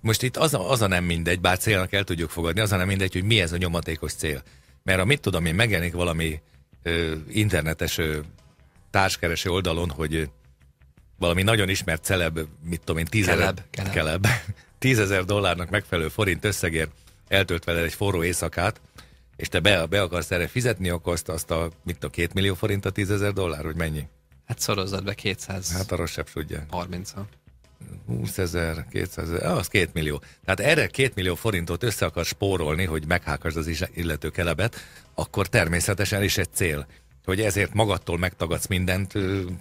Most itt az a, az a nem mindegy, bár célnak el tudjuk fogadni, az a nem mindegy, hogy mi ez a nyomatékos cél. Mert a mit tudom én, megjelenik valami ö, internetes ö, társkereső oldalon, hogy valami nagyon ismert celeb, mit tudom én, tízezer, keleb, keleb. tízezer dollárnak megfelelő forint összegért eltölt veled egy forró éjszakát, és te be, be akarsz erre fizetni, akkor azt, azt a, mit tudom, két millió forint a tízezer dollár, hogy mennyi? Hát szorozzad be 200. Hát a rosszabb tudja. 30 -a. 20 ezer, 200 ezer, az két millió. Tehát erre két millió forintot össze akar spórolni, hogy meghákasd az illető kelebet, akkor természetesen is egy cél hogy ezért magadtól megtagadsz mindent,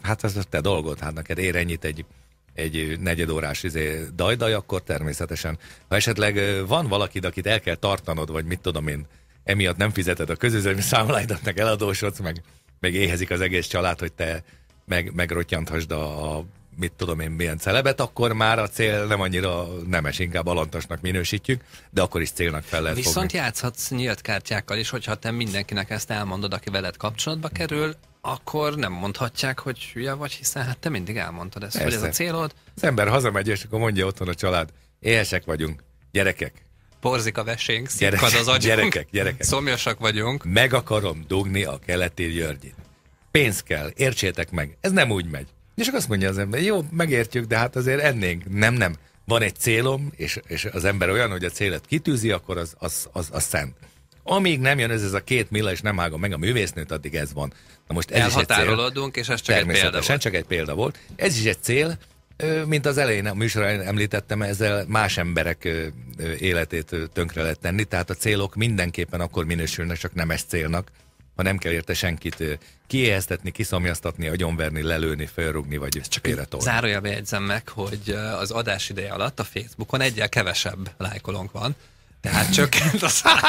hát ez a te dolgod, hát neked ér ennyit egy, egy negyedórás izé dajdaj, akkor természetesen. Ha esetleg van valakid, akit el kell tartanod, vagy mit tudom én, emiatt nem fizeted a közüzemi számláidat, meg eladósodsz, meg, meg éhezik az egész család, hogy te meg, megrottyanthasd a, a mit tudom én, milyen celebet, akkor már a cél nem annyira nemes, inkább alantasnak minősítjük, de akkor is célnak fel lehet Viszont fogni. játszhatsz nyílt kártyákkal is, hogyha te mindenkinek ezt elmondod, aki veled kapcsolatba kerül, akkor nem mondhatják, hogy hülye vagy, hiszen hát te mindig elmondtad ezt, Persze. hogy ez a célod. Az ember hazamegy, és akkor mondja otthon a család, éhesek vagyunk, gyerekek, porzik a vesénk, gyerekek, az agyunk. Gyerekek, gyerekek. Szomjasak vagyunk. Meg akarom dugni a keleti Györgyit. Pénz kell, értsétek meg, ez nem úgy megy. És akkor azt mondja az ember, jó, megértjük, de hát azért ennénk. Nem, nem. Van egy célom, és, és az ember olyan, hogy a célet kitűzi, akkor az, az, az, az szent. Amíg nem jön ez, ez a két milla, és nem hágom meg a művésznőt, addig ez van. Na most ez Elhatárolódunk, és ez csak egy példa volt. csak egy példa volt. Ez is egy cél, mint az elején a műsorán említettem, ezzel más emberek életét tönkre lehet tenni, tehát a célok mindenképpen akkor minősülnek, csak nem ez célnak, ha nem kell érte senkit kiéheztetni, kiszomjaztatni, agyonverni, lelőni, fölrugni, vagy Ez csak félretolni. Zárója jegyzem meg, hogy az adás ideje alatt a Facebookon egyel kevesebb lájkolónk van, tehát csökkent a szám.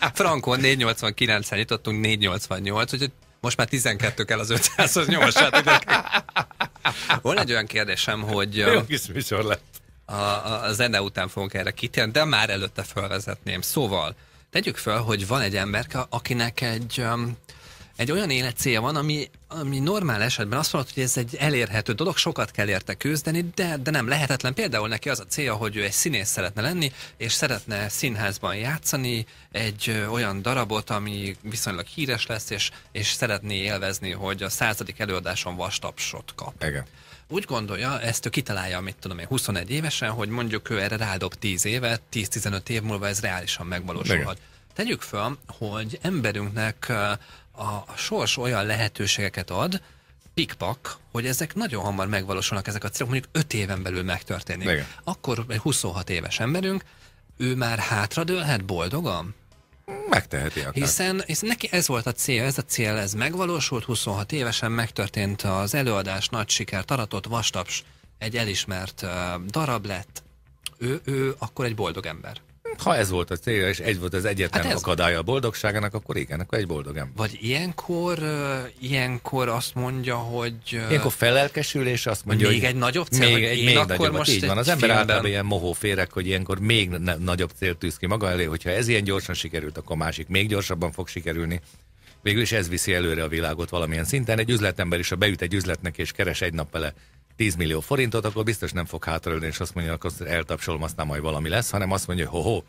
Frankon 489-en nyitottunk, 488, úgyhogy most már 12 kell az 508 hoz Van egy olyan kérdésem, hogy... Jó kis műsor lett. A, a, a zene után fogunk erre kitérni, de már előtte felvezetném. Szóval, tegyük föl, hogy van egy ember, akinek egy, um, egy olyan célja van, ami, ami normál esetben azt mondod, hogy ez egy elérhető dolog, sokat kell érte küzdeni, de, de nem lehetetlen. Például neki az a célja, hogy ő egy színész szeretne lenni, és szeretne színházban játszani egy ö, olyan darabot, ami viszonylag híres lesz, és, és szeretné élvezni, hogy a századik előadáson vastapsot kap. Igen úgy gondolja, ezt ő kitalálja, amit tudom én, 21 évesen, hogy mondjuk ő erre rádob 10 évet, 10-15 év múlva ez reálisan megvalósulhat. Igen. Tegyük föl, hogy emberünknek a sors olyan lehetőségeket ad, pikpak, hogy ezek nagyon hamar megvalósulnak, ezek a célok mondjuk 5 éven belül megtörténik. Igen. Akkor egy 26 éves emberünk, ő már hátradőlhet boldogan? Megteheti akár. Hiszen, hiszen neki ez volt a cél, ez a cél, ez megvalósult, 26 évesen megtörtént az előadás, nagy sikert aratott, vastaps, egy elismert uh, darab lett, ő, ő akkor egy boldog ember. Ha ez volt a célja, és egy volt az egyetlen hát ez... akadálya a boldogságának, akkor igen, akkor egy boldog ember. Vagy ilyenkor, ilyenkor azt mondja, hogy... Ilyenkor felelkesülés azt mondja, még hogy... Még egy nagyobb cél? Még egy még akkor nagyobb, most így van. Az ember filmben... általában ilyen férek, hogy ilyenkor még nagyobb cél tűz ki maga elé, hogyha ez ilyen gyorsan sikerült, akkor másik még gyorsabban fog sikerülni. Végül is ez viszi előre a világot valamilyen szinten. Egy üzletember is, ha beüt egy üzletnek és keres egy nap vele 10 millió forintot, akkor biztos nem fog hátraülni, és azt mondja, hogy eltapsolom, aztán majd valami lesz, hanem azt mondja, hogy ho-ho,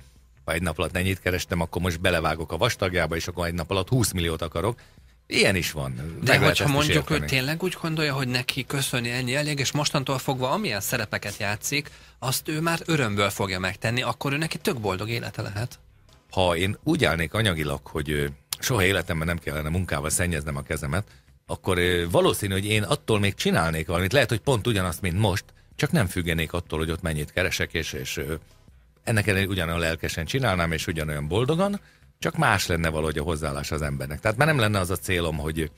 ha egy nap alatt ennyit kerestem, akkor most belevágok a vastagjába, és akkor egy nap alatt 20 milliót akarok. Ilyen is van. Meg De hogyha mondjuk ő tényleg úgy gondolja, hogy neki köszönni ennyi elég, és mostantól fogva amilyen szerepeket játszik, azt ő már örömből fogja megtenni, akkor ő neki tök boldog élete lehet. Ha én úgy állnék anyagilag, hogy soha életemben nem kellene munkával szennyeznem a kezemet, akkor valószínű, hogy én attól még csinálnék valamit. Lehet, hogy pont ugyanazt, mint most, csak nem függenék attól, hogy ott mennyit keresek, és, és ennek ellenére ugyanolyan lelkesen csinálnám, és ugyanolyan boldogan, csak más lenne valahogy a hozzáállás az embernek. Tehát már nem lenne az a célom, hogy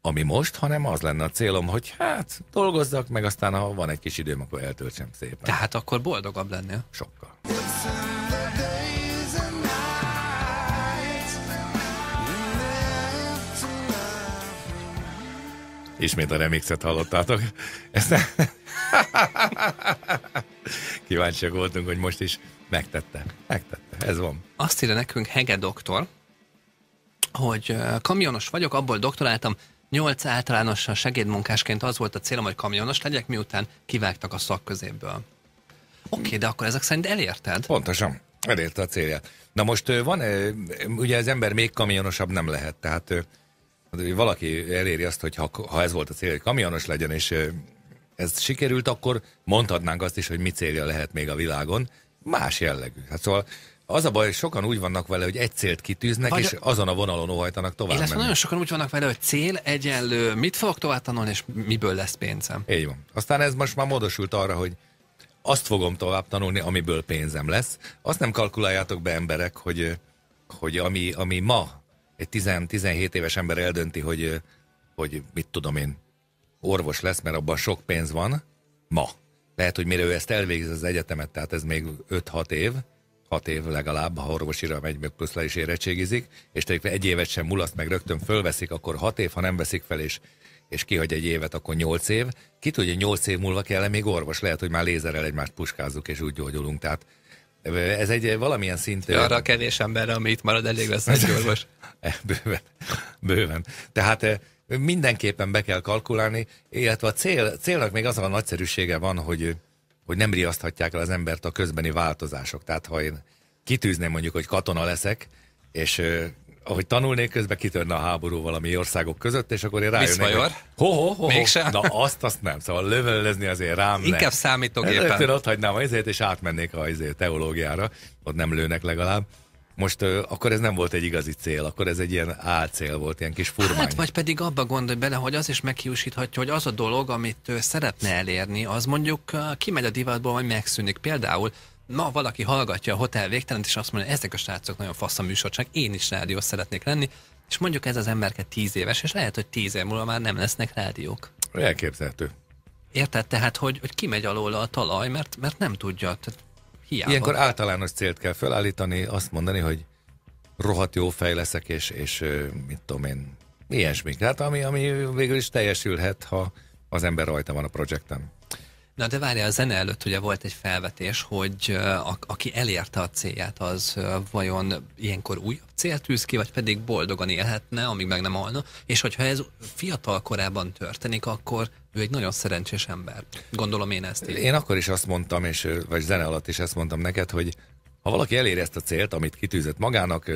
ami most, hanem az lenne a célom, hogy hát dolgozzak, meg aztán ha van egy kis időm, akkor eltöltsem szépen. Tehát akkor boldogabb lennél? Sokkal. Ismét a remixet hallottátok. Ezt nem... Kíváncsiak voltunk, hogy most is megtette. Megtette, ez van. Azt írja nekünk Hege doktor, hogy kamionos vagyok, abból doktoráltam, Nyolc általános segédmunkásként az volt a célom, hogy kamionos legyek, miután kivágtak a szakközépből. Oké, okay, de akkor ezek szerint elérted? Pontosan, elérte a célját. Na most van, ugye az ember még kamionosabb nem lehet, tehát Hát, valaki eléri azt, hogy ha, ha ez volt a cél, hogy kamionos legyen, és ez sikerült, akkor mondhatnánk azt is, hogy mi célja lehet még a világon. Más jellegű. Hát szóval az a baj, hogy sokan úgy vannak vele, hogy egy célt kitűznek, Vagy és azon a vonalon óhajtanak tovább. Illetve nagyon sokan úgy vannak vele, hogy cél egyenlő, mit fogok tovább tanulni, és miből lesz pénzem. Így van. Aztán ez most már módosult arra, hogy azt fogom tovább tanulni, amiből pénzem lesz. Azt nem kalkuláljátok be emberek, hogy, hogy ami, ami ma egy 10-17 éves ember eldönti, hogy, hogy mit tudom én, orvos lesz, mert abban sok pénz van, ma. Lehet, hogy mire ő ezt elvégzi az egyetemet, tehát ez még 5-6 év, 6 év legalább, ha orvosira megy, meg plusz le is érettségizik, és tehát egy évet sem mulaszt, meg rögtön fölveszik, akkor 6 év, ha nem veszik fel, és, és kihagy egy évet, akkor 8 év. Ki tudja, 8 év múlva kell -e még orvos, lehet, hogy már lézerrel egymást puskázzuk, és úgy gyógyulunk. Tehát ez egy valamilyen Ja, Arra a kevés emberre, ami itt marad, elég lesz egy orvos. Eh, bőven, bőven. Tehát eh, mindenképpen be kell kalkulálni, illetve a cél, célnak még az a nagyszerűsége van, hogy, hogy nem riaszthatják el az embert a közbeni változások. Tehát ha én kitűzném mondjuk, hogy katona leszek, és eh, ahogy tanulnék, közben kitörne a háború valami országok között, és akkor én rájönnék, hogy ho, ho, ho, Mégsem? na azt, azt nem, szóval lövölezni azért rám nem. Inkább számítógépen. Rögtön ott hagynám a izét, és átmennék a izét teológiára, ott nem lőnek legalább. Most ö, akkor ez nem volt egy igazi cél, akkor ez egy ilyen álcél volt, ilyen kis furmány. Hát vagy pedig abba gondolj bele, hogy az is meghiúsíthatja, hogy az a dolog, amit ő szeretne elérni, az mondjuk kimegy a divatból, vagy megszűnik. Például ma valaki hallgatja a Hotel Végtelent, és azt mondja, ezek a srácok nagyon fasz a csak én is rádió szeretnék lenni, és mondjuk ez az emberke tíz éves, és lehet, hogy tíz év múlva már nem lesznek rádiók. Elképzelhető. Érted? Tehát, hogy, hogy kimegy alóla a talaj, mert, mert nem tudja. Tehát hiába. Ilyenkor általános célt kell felállítani, azt mondani, hogy rohadt jó fejleszek, és, és mit tudom én, ilyesmi. Tehát ami, ami végül is teljesülhet, ha az ember rajta van a projektem. Na de várjál, a zene előtt ugye volt egy felvetés, hogy a, aki elérte a célját, az vajon ilyenkor újabb célt tűz ki, vagy pedig boldogan élhetne, amíg meg nem halna, és hogyha ez fiatal korában történik, akkor ő egy nagyon szerencsés ember. Gondolom én ezt így. Én akkor is azt mondtam, és, vagy zene alatt is ezt mondtam neked, hogy ha valaki elér ezt a célt, amit kitűzött magának,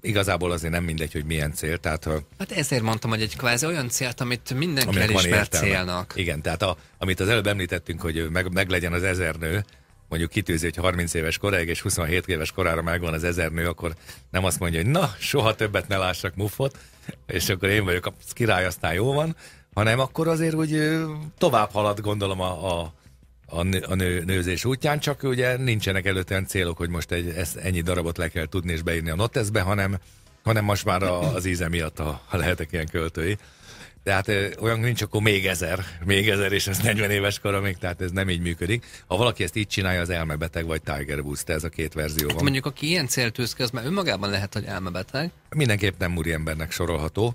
igazából azért nem mindegy, hogy milyen cél. Tehát, ha... Hát ezért mondtam, hogy egy kvázi olyan célt, amit mindenki elismert célnak. Igen, tehát a, amit az előbb említettünk, hogy meg, meg legyen az ezer nő, mondjuk kitűzi, hogy 30 éves koráig és 27 éves korára megvan az ezer nő, akkor nem azt mondja, hogy na, soha többet ne lássak muffot, és akkor én vagyok a király, aztán jó van, hanem akkor azért úgy tovább halad, gondolom, a, a a, nő, a nő, nőzés útján, csak ugye nincsenek előttem célok, hogy most egy, ezt, ennyi darabot le kell tudni és beírni a noteszbe, hanem, hanem most már a, az íze miatt, ha, ha lehetek ilyen költői. Tehát olyan nincs, akkor még ezer, még ezer, és ez 40 éves kora még, tehát ez nem így működik. Ha valaki ezt így csinálja, az elmebeteg vagy Tiger Woods, ez a két verzió hát van. Mondjuk, aki ilyen célt tűz az már önmagában lehet, hogy elmebeteg. Mindenképp nem úri embernek sorolható.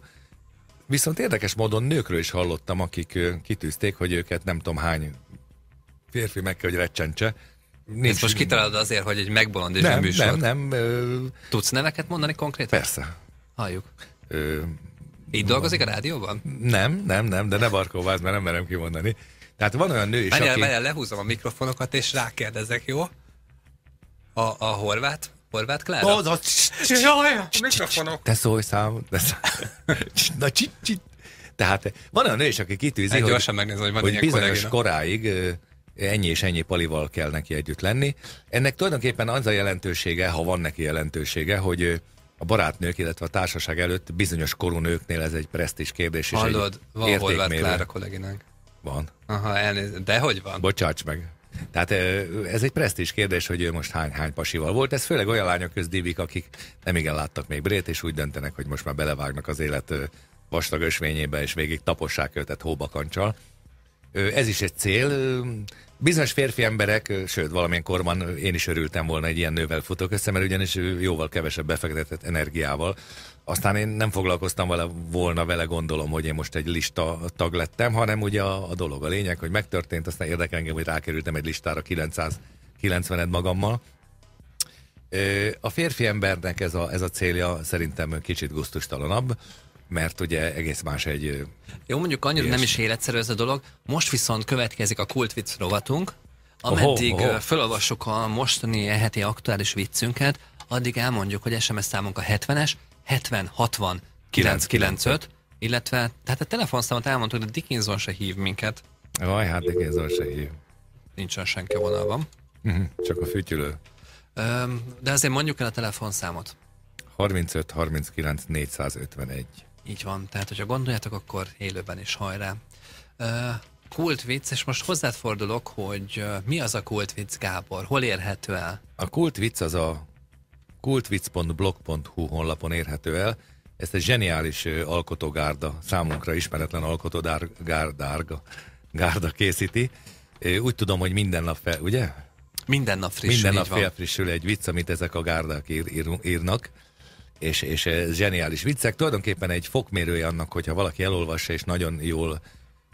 Viszont érdekes módon nőkről is hallottam, akik kitűzték, hogy őket nem tudom hány férfi meg kell, hogy recsentse. Nincs. Ezt most kitalálod azért, hogy egy megbolond és nem, műsor. Nem, nem. Ö... Tudsz neveket mondani konkrétan? Persze. Halljuk. Ö... Így dolgozik a rádióban? Nem, nem, nem, de ne barkóvázz, mert nem merem kimondani. Tehát van olyan nő is, menjel, aki... Menjel, lehúzom a mikrofonokat, és rákérdezek, jó? A, a horvát? Horvát Klára? Az a... Jaj, mikrofonok! Te szólj szám, de szám. Na, csit, csit. Tehát van olyan nő is, aki kitűzi, hogy, gyorsan hogy, hogy bizonyos koráig ennyi és ennyi palival kell neki együtt lenni. Ennek tulajdonképpen az a jelentősége, ha van neki jelentősége, hogy a barátnők, illetve a társaság előtt bizonyos korú nőknél ez egy presztis kérdés. Hallod, van hol vett Klára kolléginek? Van. Aha, elnéz... De hogy van? Bocsáts meg. Tehát ez egy presztis kérdés, hogy ő most hány, hány pasival volt. Ez főleg olyan lányok közdívik, akik nem igen láttak még Brét, és úgy döntenek, hogy most már belevágnak az élet vastag ösvényébe, és végig tapossák őt, hóbakancsal. Ez is egy cél. Bizonyos férfi emberek, sőt valamilyen korban én is örültem volna egy ilyen nővel futok össze, mert ugyanis jóval kevesebb befektetett energiával. Aztán én nem foglalkoztam vele, volna vele, gondolom, hogy én most egy lista tag lettem, hanem ugye a, a dolog a lényeg, hogy megtörtént, aztán érdekel engem, hogy rákerültem egy listára 990-et magammal. A férfi embernek ez a, ez a célja szerintem kicsit guztustalanabb mert ugye egész más egy... Jó, mondjuk annyira nem is életszerű ez a dolog. Most viszont következik a kult vicc rovatunk, ameddig oh, oh. oh. felolvassuk a mostani heti aktuális viccünket, addig elmondjuk, hogy SMS számunk a 70-es, 70 60 995, illetve tehát a telefonszámot elmondtuk, de Dickinson se hív minket. Vaj, hát Dickinson se hív. Nincsen senki vonalban. Mhm, csak a fütyülő. De azért mondjuk el a telefonszámot. 35 39 451. Így van, tehát hogyha gondoljátok, akkor élőben is hajrá. Kult vicc, és most hozzád fordulok, hogy mi az a kult vicc, Gábor? Hol érhető el? A kult vicc az a kultvic.blog.hu honlapon érhető el. Ezt egy zseniális alkotógárda, számunkra ismeretlen alkotógárda gárda készíti. Úgy tudom, hogy minden nap fel, ugye? Minden nap frissül, Minden nap felfrissül egy vicc, amit ezek a gárdák ír, ír, írnak és, és zseniális viccek. Tulajdonképpen egy fokmérője annak, hogyha valaki elolvassa és nagyon jól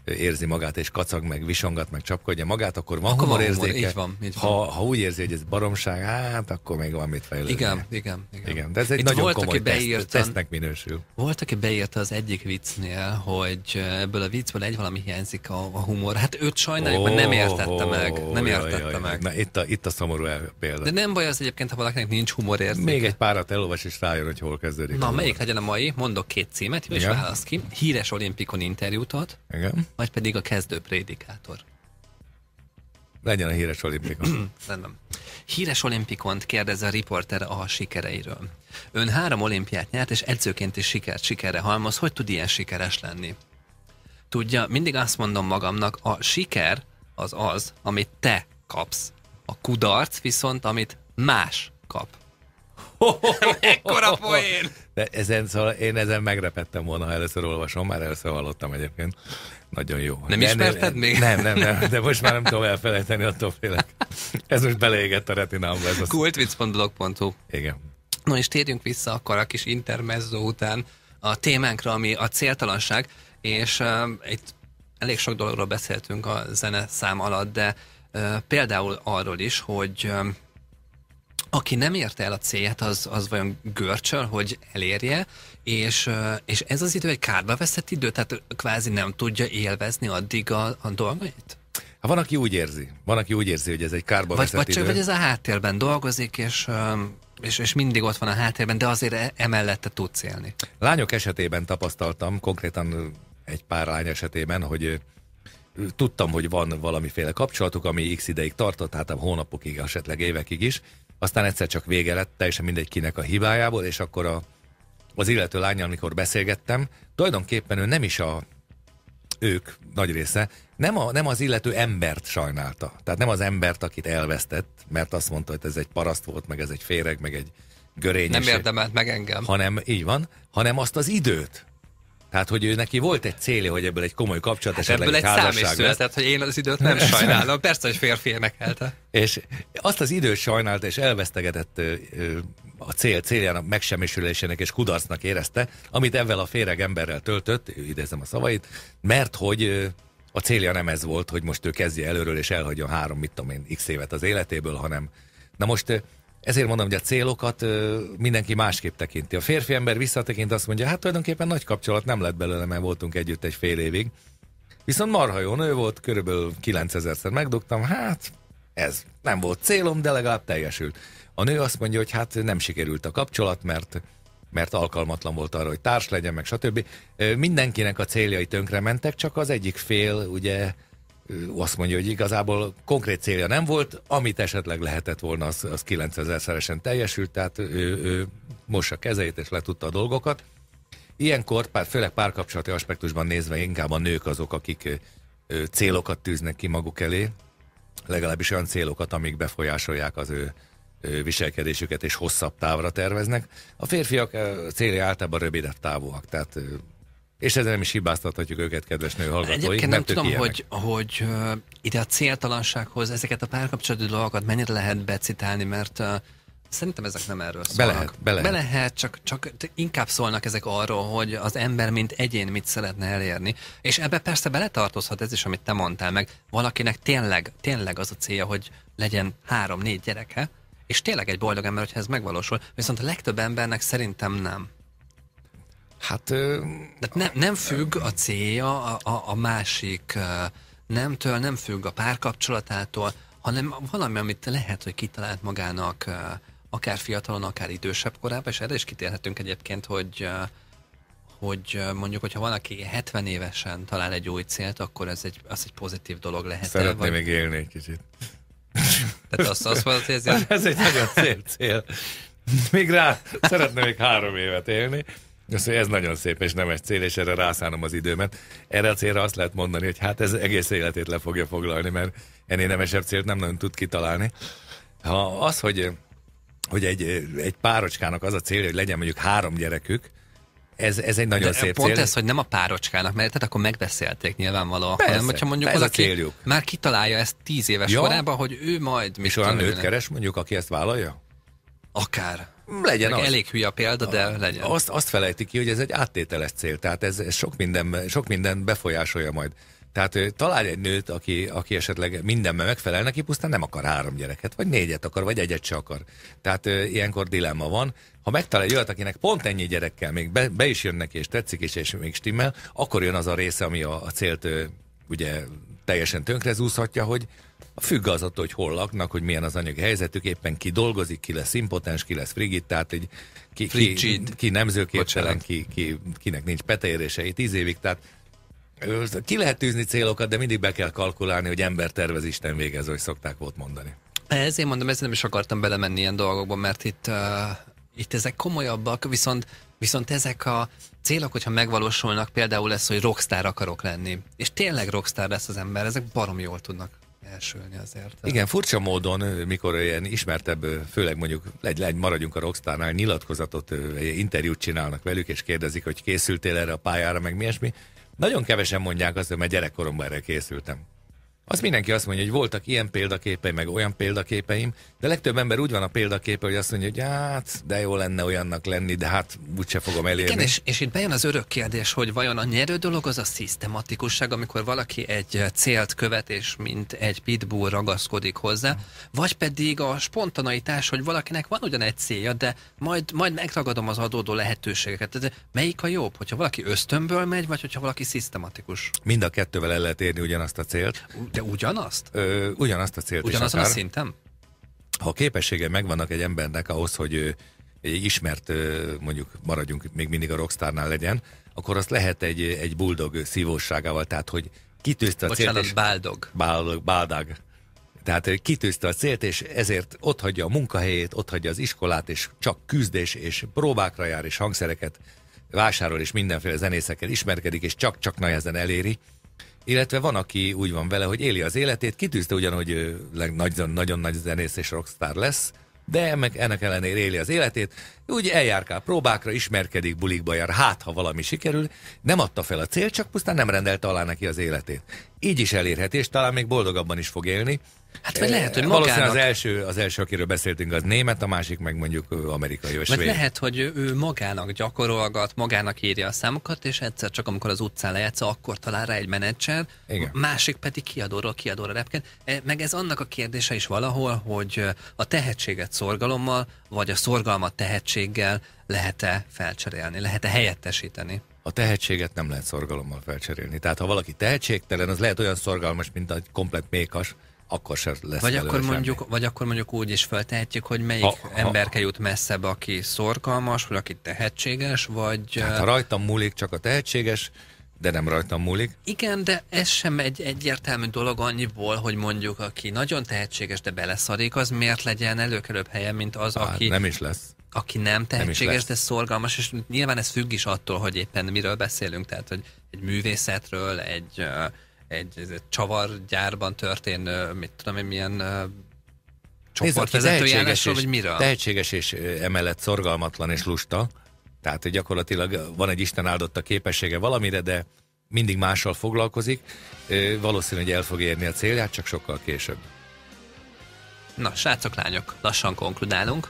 érzi magát, és kacag, meg visongat, meg csapkodja magát, akkor van akkor humorérzéke. Humor, így van, így van. Ha, ha úgy érzi, hogy ez baromság, hát akkor még van mit fejlődni. Igen, igen, igen. igen de ez egy Itt nagyon volt, komoly aki beírtan, teszt, tesztnek minősül. Volt, aki beírta az egyik viccnél, hogy ebből a viccből egy valami hiányzik a, a humor. Hát őt sajnáljuk, oh, mert nem értette oh, meg. Nem jaj, értette jaj, meg. Na, itt, a, itt a szomorú példa. De nem baj az egyébként, ha valakinek nincs humor érzéke. Még egy párat elolvas, és rájön, hogy hol kezdődik. Na, melyik legyen a mai? Mondok két címet, és válasz ki. Híres olimpikon interjút ad. Igen vagy pedig a kezdő prédikátor. Legyen a híres olimpikon. Rendben. Híres olimpikont kérdez a riporter a sikereiről. Ön három olimpiát nyert, és edzőként is sikert sikerre halmoz. Hogy tud ilyen sikeres lenni? Tudja, mindig azt mondom magamnak, a siker az az, amit te kapsz. A kudarc viszont, amit más kap. Ekkora poén! De ezen, szóval én ezen megrepettem volna, ha először olvasom, már először hallottam egyébként. Nagyon jó. Nem de ismerted még? Nem, nem, nem, de most már nem tudom elfelejteni, attól félek. Ez most beleégett a retinámba. Ez az... Kultvic.blog.hu Igen. No és térjünk vissza akkor a kis intermezzo után a témánkra, ami a céltalanság, és uh, itt elég sok dologról beszéltünk a zene szám alatt, de uh, például arról is, hogy uh, aki nem érte el a célját, az, az vajon görcsöl, hogy elérje, és, és ez az idő egy kárba veszett idő, tehát kvázi nem tudja élvezni addig a, a dolgait? Ha hát van, aki úgy érzi. Van, aki úgy érzi, hogy ez egy kárba vagy, veszett vagy idő. Csak, vagy ez a háttérben dolgozik, és, és, és mindig ott van a háttérben, de azért e- emellette tudsz élni. Lányok esetében tapasztaltam, konkrétan egy pár lány esetében, hogy tudtam, hogy van valamiféle kapcsolatuk, ami x ideig tartott, hát hónapokig, esetleg évekig is, aztán egyszer csak vége lett, teljesen mindegy kinek a hibájából, és akkor a, az illető lányal amikor beszélgettem, tulajdonképpen ő nem is a, ők nagy része, nem, a, nem az illető embert sajnálta. Tehát nem az embert, akit elvesztett, mert azt mondta, hogy ez egy paraszt volt, meg ez egy féreg, meg egy görény. Nem érdemelt meg engem. Hanem, így van, hanem azt az időt, tehát, hogy ő neki volt egy célja, hogy ebből egy komoly kapcsolat, hát esetleg ebből egy, egy szám is született, hogy én az időt nem sajnálom. Persze, hogy férfi énekelte. És azt az időt sajnálta, és elvesztegetett a cél céljának megsemmisülésének és kudarcnak érezte, amit ezzel a féreg emberrel töltött, idézem a szavait, mert hogy a célja nem ez volt, hogy most ő kezdje előről és elhagyjon három, mit tudom én, x évet az életéből, hanem na most ezért mondom, hogy a célokat mindenki másképp tekinti. A férfi ember visszatekint, azt mondja, hát tulajdonképpen nagy kapcsolat nem lett belőle, mert voltunk együtt egy fél évig. Viszont marha jó nő volt, körülbelül 9000-szer megdugtam, hát ez nem volt célom, de legalább teljesült. A nő azt mondja, hogy hát nem sikerült a kapcsolat, mert mert alkalmatlan volt arra, hogy társ legyen, meg stb. Mindenkinek a céljai mentek, csak az egyik fél ugye azt mondja, hogy igazából konkrét célja nem volt, amit esetleg lehetett volna, az, az 9000 szeresen teljesült, tehát ő, ő mossa kezeit és letudta a dolgokat. Ilyenkor, pár, főleg párkapcsolati aspektusban nézve inkább a nők azok, akik ő, célokat tűznek ki maguk elé, legalábbis olyan célokat, amik befolyásolják az ő viselkedésüket és hosszabb távra terveznek. A férfiak célja általában rövidebb távúak, tehát és ezzel nem is hibáztathatjuk őket, kedves nő hallgatói. Egyébként nem tudom, ilyenek. hogy, hogy uh, ide a céltalansághoz ezeket a párkapcsolati dolgokat mennyire lehet becitálni, mert uh, Szerintem ezek nem erről szólnak. Be lehet, be lehet. Be lehet csak, csak inkább szólnak ezek arról, hogy az ember mint egyén mit szeretne elérni. És ebbe persze beletartozhat ez is, amit te mondtál meg. Valakinek tényleg, tényleg az a célja, hogy legyen három-négy gyereke, és tényleg egy boldog ember, hogyha ez megvalósul. Viszont a legtöbb embernek szerintem nem. Hát... Tehát nem, nem függ a célja a, a, a másik nemtől, nem függ a párkapcsolatától, hanem valami, amit lehet, hogy kitalált magának akár fiatalon, akár idősebb korában, és erre is kitérhetünk egyébként, hogy hogy mondjuk, hogyha valaki 70 évesen talál egy új célt, akkor ez egy, az egy pozitív dolog lehet. Szeretném vagy... még élni egy kicsit. Tehát azt, azt mondod, hogy ez, ez egy nagyon cél, cél. Még rá szeretném még három évet élni, Köszönöm, ez nagyon szép és egy cél, és erre rászánom az időmet. Erre a célra azt lehet mondani, hogy hát ez egész életét le fogja foglalni, mert ennél nemesebb célt nem nagyon tud kitalálni. Ha az, hogy, hogy egy, egy párocskának az a célja, hogy legyen mondjuk három gyerekük, ez, ez egy nagyon De szép pont cél. ez, hogy nem a párocskának, mert tehát akkor megbeszélték nyilvánvalóan, Persze, hanem hogyha mondjuk ez az, a céljuk. már kitalálja ezt tíz éves ja. korában, hogy ő majd... És olyan nőt keres mondjuk, aki ezt vállalja? Akár legyen az. Elég hülye példa, de legyen. Azt, azt felejtik ki, hogy ez egy áttételes cél, tehát ez, ez sok, minden, sok minden befolyásolja majd. Tehát találj egy nőt, aki, aki esetleg mindenben megfelel neki, pusztán nem akar három gyereket, vagy négyet akar, vagy egyet se akar. Tehát ö, ilyenkor dilemma van. Ha megtalál egy olyat, akinek pont ennyi gyerekkel még be, be is jön neki, és tetszik, és, és még stimmel, akkor jön az a része, ami a, a célt ö, ugye teljesen tönkre zúzhatja, hogy Függ az attól, hogy hol laknak, hogy milyen az anyagi helyzetük, éppen ki dolgozik, ki lesz impotens, ki lesz frigid, tehát egy, ki, ki, ki, ki nemzőképtelen, ki, ki, kinek nincs peteérései tíz évig, tehát ki lehet tűzni célokat, de mindig be kell kalkulálni, hogy ember tervez, Isten végez, hogy szokták volt mondani. Ez én mondom, ezt nem is akartam belemenni ilyen dolgokba, mert itt, uh, itt ezek komolyabbak, viszont, viszont ezek a célok, hogyha megvalósulnak, például lesz, hogy rockstar akarok lenni. És tényleg rockstar lesz az ember, ezek barom jól tudnak elsülni azért. Igen, furcsa módon, mikor ilyen ismertebb, főleg mondjuk egy legy, maradjunk a rockstárnál, nyilatkozatot, interjút csinálnak velük, és kérdezik, hogy készültél erre a pályára, meg mi esmi. Nagyon kevesen mondják azt, hogy mert gyerekkoromban erre készültem. Az mindenki azt mondja, hogy voltak ilyen példaképeim, meg olyan példaképeim, de legtöbb ember úgy van a példaképe, hogy azt mondja, hogy hát, de jó lenne olyannak lenni, de hát úgyse fogom elérni. Igen, és, és itt bejön az örök kérdés, hogy vajon a nyerő dolog az a szisztematikusság, amikor valaki egy célt követ, és mint egy pitbull ragaszkodik hozzá, vagy pedig a spontanaitás, hogy valakinek van ugyan egy célja, de majd, majd megragadom az adódó lehetőségeket. De melyik a jobb, hogyha valaki ösztönből megy, vagy hogyha valaki szisztematikus? Mind a kettővel el lehet érni ugyanazt a célt. De ugyanazt? Ö, ugyanazt a célt. Ugyanazon a szinten? ha a képessége megvannak egy embernek ahhoz, hogy ő ismert, mondjuk maradjunk még mindig a rockstárnál legyen, akkor azt lehet egy, egy buldog szívóságával, tehát hogy kitűzte a Bocsánat, célt. És... báldog. Báldog, báldog. Tehát kitűzte a célt, és ezért ott hagyja a munkahelyét, ott hagyja az iskolát, és csak küzdés, és próbákra jár, és hangszereket vásárol, és mindenféle zenészekkel ismerkedik, és csak-csak nehezen eléri. Illetve van, aki úgy van vele, hogy éli az életét, kitűzte ugyan, hogy nagyon, nagyon nagy zenész és rockstar lesz, de meg ennek ellenére éli az életét. Úgy eljárkál próbákra, ismerkedik, bulikba jár, hát ha valami sikerül. Nem adta fel a cél, csak pusztán nem rendelte alá neki az életét így is elérheti, és talán még boldogabban is fog élni. Hát vagy lehet, hogy eh, magának... Valószínűleg az első, az első, akiről beszéltünk, az német, a másik meg mondjuk amerikai vagy svéd. lehet, hogy ő magának gyakorolgat, magának írja a számokat, és egyszer csak amikor az utcán lejátsza, akkor talál rá egy menedzser, Igen. másik pedig kiadóról kiadóra repked. Eh, meg ez annak a kérdése is valahol, hogy a tehetséget szorgalommal, vagy a szorgalmat tehetséggel lehet-e felcserélni, lehet-e helyettesíteni? a tehetséget nem lehet szorgalommal felcserélni. Tehát ha valaki tehetségtelen, az lehet olyan szorgalmas, mint egy komplet mékas, akkor sem lesz vagy akkor, mondjuk, semmi. vagy akkor mondjuk úgy is feltehetjük, hogy melyik ha, ha, emberke jut messzebb, aki szorgalmas, vagy aki tehetséges, vagy... Tehát ha rajtam múlik, csak a tehetséges, de nem rajtam múlik. Igen, de ez sem egy egyértelmű dolog annyiból, hogy mondjuk aki nagyon tehetséges, de beleszarik, az miért legyen előkelőbb helyen, mint az, Á, hát, aki... Nem is lesz aki nem tehetséges, nem de szorgalmas, és nyilván ez függ is attól, hogy éppen miről beszélünk, tehát hogy egy művészetről, egy, egy, egy csavargyárban történő, mit tudom én, milyen csoportvezetőjárásról, vagy miről? Tehetséges és emellett szorgalmatlan és lusta, tehát gyakorlatilag van egy Isten áldotta képessége valamire, de mindig mással foglalkozik, valószínűleg el fog érni a célját, csak sokkal később. Na, srácok, lányok, lassan konkludálunk.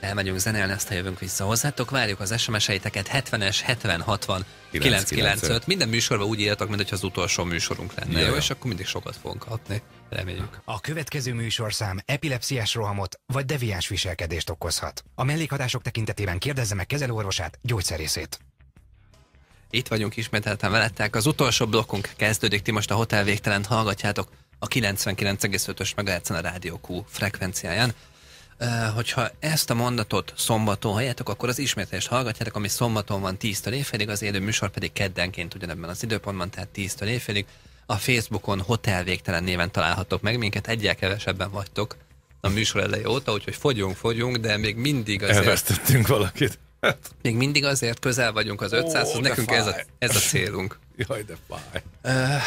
Elmegyünk zenélni, aztán jövünk vissza hozzátok, várjuk az SMS-eiteket 70-es, 70, 60, 995. Minden műsorban úgy írjatok, mintha hogy az utolsó műsorunk lenne, jó? És akkor mindig sokat fogunk kapni. Reméljük. A következő műsorszám epilepsziás rohamot vagy deviáns viselkedést okozhat. A mellékhatások tekintetében kérdezze meg kezelőorvosát, gyógyszerészét. Itt vagyunk ismételten veletek. Az utolsó blokkunk kezdődik, ti most a Hotel Végtelen hallgatjátok a 99,5-ös MHz a Rádió Q frekvenciáján hogyha ezt a mondatot szombaton halljátok, akkor az ismétlést hallgatjátok, ami szombaton van 10-től éjfélig, az élő műsor pedig keddenként ugyanebben az időpontban, tehát 10-től éjfélig. A Facebookon Hotel Végtelen néven találhatok meg minket, egyel kevesebben vagytok a műsor elejé óta, úgyhogy fogyunk, fogyunk, de még mindig azért... Elvesztettünk valakit. Hát. Még mindig azért közel vagyunk az 500-hoz, oh, nekünk ez a, ez a célunk. Jaj, de fáj. Uh,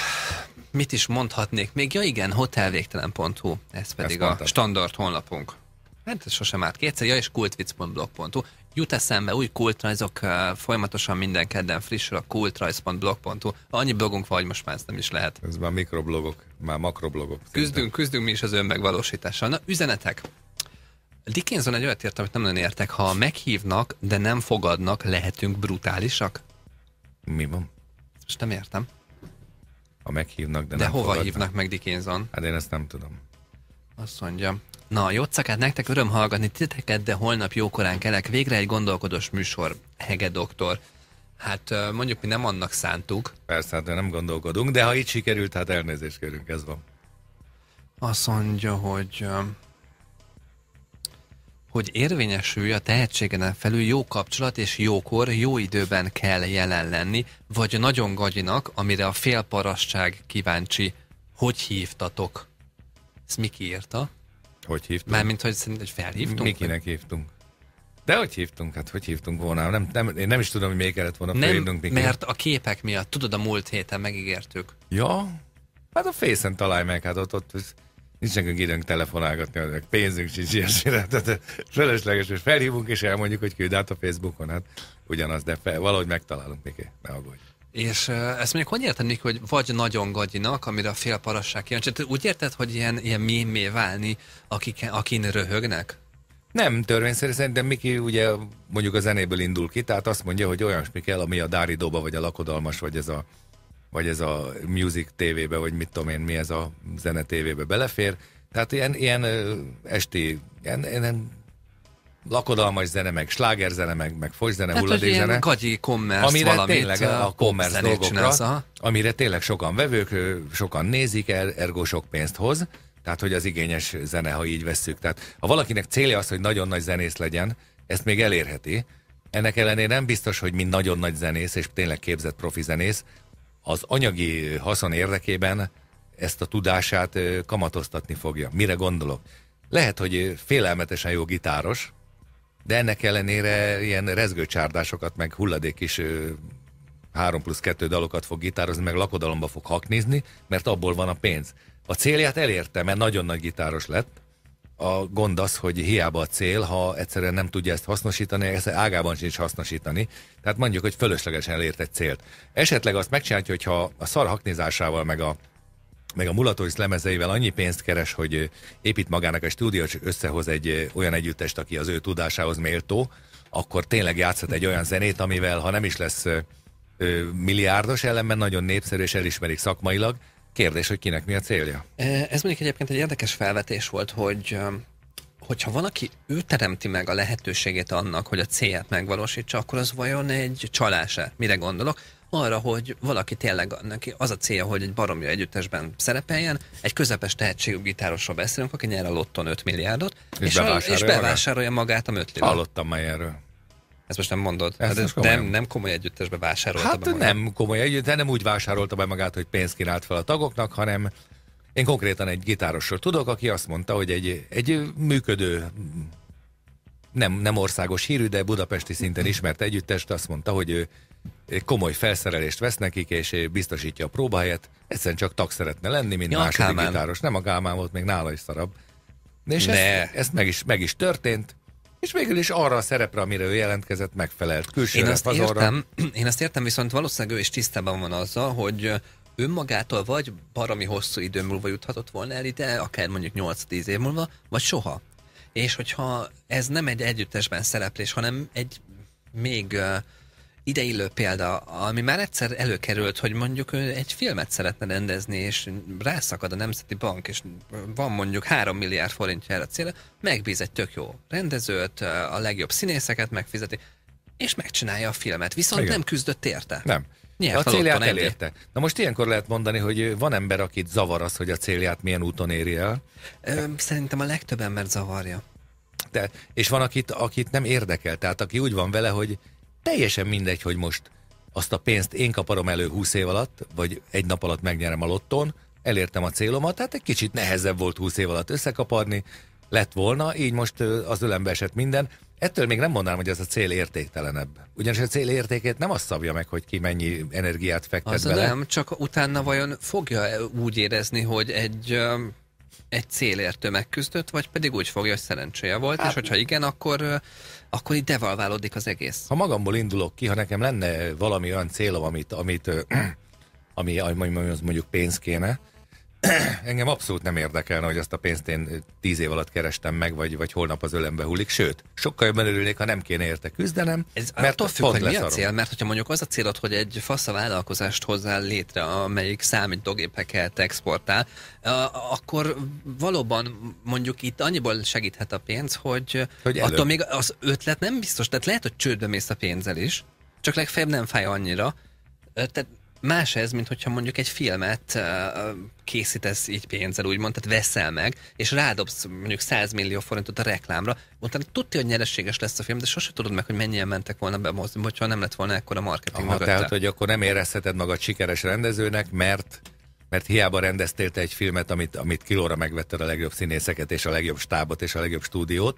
mit is mondhatnék? Még ja igen, hotelvégtelen.hu, ez pedig Ezt a mondtad. standard honlapunk. Mert hát, ez sosem állt kétszer, ja, és kultvic.blog.hu. Jut eszembe új kultrajzok, folyamatosan minden kedden frissül a kultrajz.blog.hu. Annyi blogunk van, hogy most már ezt nem is lehet. Ez már mikroblogok, már makroblogok. Küzdünk, küzdünk mi is az önmegvalósítással. Na, üzenetek. Dickinson egy olyat írt, amit nem nagyon értek. Ha meghívnak, de nem fogadnak, lehetünk brutálisak? Mi van? Most nem értem. Ha meghívnak, de, de nem hova fogadnak. hívnak meg Dickinson? Hát én ezt nem tudom. Azt mondja, Na, jó szakát nektek, öröm hallgatni titeket, de holnap jókorán kelek. Végre egy gondolkodós műsor, Hege doktor. Hát mondjuk mi nem annak szántuk. Persze, hát nem gondolkodunk, de ha így sikerült, hát elnézést kérünk, ez van. Azt mondja, hogy hogy érvényesülj a tehetségen felül jó kapcsolat és jókor, jó időben kell jelen lenni, vagy nagyon gagyinak, amire a félparasság kíváncsi, hogy hívtatok. Ezt mi kiírta? Hogy hívtunk? Mármint, hogy szerintem felhívtunk? Mikinek hívtunk. De hogy hívtunk? Hát hogy hívtunk volna? Nem, nem, én nem is tudom, hogy még kellett volna nem, Miki. mert a képek miatt. Tudod, a múlt héten megígértük. Ja? Hát a fészen találj meg, hát ott, ott nincs nekünk időnk telefonálgatni, azok pénzünk sincs ilyesmire. Tehát eh, fölösleges, és felhívunk, és elmondjuk, hogy küld át a Facebookon. Hát ugyanaz, de fel, valahogy megtalálunk, Miki. Ne aggódj. És ezt mondjuk hogy értenék, hogy vagy nagyon gagyinak, amire a parasság kíváncsi. Úgy érted, hogy ilyen, ilyen mémé válni, akik, akin röhögnek? Nem törvényszerű de Miki ugye mondjuk a zenéből indul ki, tehát azt mondja, hogy olyasmi kell, ami a Dáridóba, vagy a lakodalmas, vagy ez a, vagy ez a Music TV-be, vagy mit tudom én, mi ez a zene TV-be belefér. Tehát ilyen, ilyen esti, ilyen, ilyen lakodalmas zene, meg zene, meg, meg folyzene, hát, hulladékzene. Gagyi commerce amire valamit, tényleg a commerce dolgokra, csinálsz, amire tényleg sokan vevők, sokan nézik, er, ergo sok pénzt hoz. Tehát, hogy az igényes zene, ha így vesszük. Tehát, ha valakinek célja az, hogy nagyon nagy zenész legyen, ezt még elérheti. Ennek ellenére nem biztos, hogy mi nagyon nagy zenész, és tényleg képzett profi zenész, az anyagi haszon érdekében ezt a tudását kamatoztatni fogja. Mire gondolok? Lehet, hogy félelmetesen jó gitáros, de ennek ellenére ilyen rezgőcsárdásokat, meg hulladék is 3 plusz 2 dalokat fog gitározni, meg lakodalomba fog haknizni, mert abból van a pénz. A célját elérte, mert nagyon nagy gitáros lett. A gond az, hogy hiába a cél, ha egyszerűen nem tudja ezt hasznosítani, ezt ágában sincs hasznosítani. Tehát mondjuk, hogy fölöslegesen elért egy célt. Esetleg azt megcsinálja, hogyha a szar haknizásával, meg a meg a Mulatois lemezeivel annyi pénzt keres, hogy épít magának a stúdiót, és összehoz egy olyan együttest, aki az ő tudásához méltó, akkor tényleg játszhat egy olyan zenét, amivel ha nem is lesz milliárdos ellenben nagyon népszerű és elismerik szakmailag. Kérdés, hogy kinek mi a célja? Ez mondjuk egyébként egy érdekes felvetés volt, hogy hogyha valaki ő teremti meg a lehetőségét annak, hogy a célját megvalósítsa, akkor az vajon egy csalás Mire gondolok? arra, hogy valaki tényleg neki az a célja, hogy egy baromja együttesben szerepeljen, egy közepes tehetségű gitárosról beszélünk, aki nyer a lotton 5 milliárdot, és, és, bevásárolja, és bevásárolja magát a mötlivel. Hallottam már erről. Ezt most nem mondod. Ezt hát komoly. nem, nem komoly együttesbe vásárolta hát be magát. nem komoly együttes, nem úgy vásárolta be magát, hogy pénzt kínált fel a tagoknak, hanem én konkrétan egy gitárosról tudok, aki azt mondta, hogy egy, egy működő nem, nem országos hírű, de budapesti szinten ismert együttest azt mondta, hogy ő komoly felszerelést vesz nekik, és biztosítja a próbáját. Egyszerűen csak tag szeretne lenni, mint ja, második Kálmán. gitáros. Nem a Kálmán volt, még nála is szarabb. És ne. ezt, ezt meg, is, meg is történt. És végül is arra a szerepre, amire ő jelentkezett, megfelelt Külső én azt értem, Én azt értem, viszont valószínűleg ő is tisztában van azzal, hogy önmagától vagy baromi hosszú idő múlva juthatott volna el ide, akár mondjuk 8-10 év múlva, vagy soha. És hogyha ez nem egy együttesben szereplés, hanem egy még uh, ideillő példa, ami már egyszer előkerült, hogy mondjuk egy filmet szeretne rendezni, és rászakad a Nemzeti Bank, és van mondjuk 3 milliárd forintja erre a célra, megbíz egy tök jó rendezőt, a legjobb színészeket megfizeti, és megcsinálja a filmet. Viszont Igen. nem küzdött érte. Nem. nyilván a célját elérte. Na most ilyenkor lehet mondani, hogy van ember, akit zavar az, hogy a célját milyen úton éri el. Ö, szerintem a legtöbb ember zavarja. De, és van, akit, akit nem érdekel. Tehát aki úgy van vele, hogy teljesen mindegy, hogy most azt a pénzt én kaparom elő 20 év alatt, vagy egy nap alatt megnyerem a lotton, elértem a célomat, tehát egy kicsit nehezebb volt 20 év alatt összekaparni, lett volna, így most az ölembe esett minden. Ettől még nem mondanám, hogy ez a cél értéktelenebb. Ugyanis a cél értékét nem azt szabja meg, hogy ki mennyi energiát fektet az bele. Nem, csak utána vajon fogja úgy érezni, hogy egy egy célért megküzdött, vagy pedig úgy fogja, hogy szerencséje volt, hát, és hogyha igen, akkor akkor itt devalválódik az egész. Ha magamból indulok ki, ha nekem lenne valami olyan célom, amit, amit ami, ami, ami mondjuk pénz kéne, engem abszolút nem érdekelne, hogy azt a pénzt én eh, tíz év alatt kerestem meg, vagy, vagy holnap az ölembe hullik. Sőt, sokkal jobban örülnék, ha nem kéne érte küzdenem. Ez mert attól függ, hogy mi a cél, mert hogyha mondjuk az a célod, hogy egy fasz vállalkozást hozzál létre, amelyik számítógépeket exportál, akkor valóban mondjuk itt annyiból segíthet a pénz, hogy, hogy attól még az ötlet nem biztos, tehát lehet, hogy csődbe mész a pénzzel is, csak legfeljebb nem fáj annyira. Tehát Más ez, mint hogyha mondjuk egy filmet készítesz így pénzzel, úgymond, tehát veszel meg, és rádobsz mondjuk 100 millió forintot a reklámra, utána tudja, hogy nyereséges lesz a film, de sose tudod meg, hogy mennyien mentek volna be mozni, hogyha nem lett volna ekkora marketing Aha, tehát, hogy akkor nem érezheted magad sikeres rendezőnek, mert mert hiába rendeztél te egy filmet, amit, amit kilóra megvetted a legjobb színészeket, és a legjobb stábot, és a legjobb stúdiót,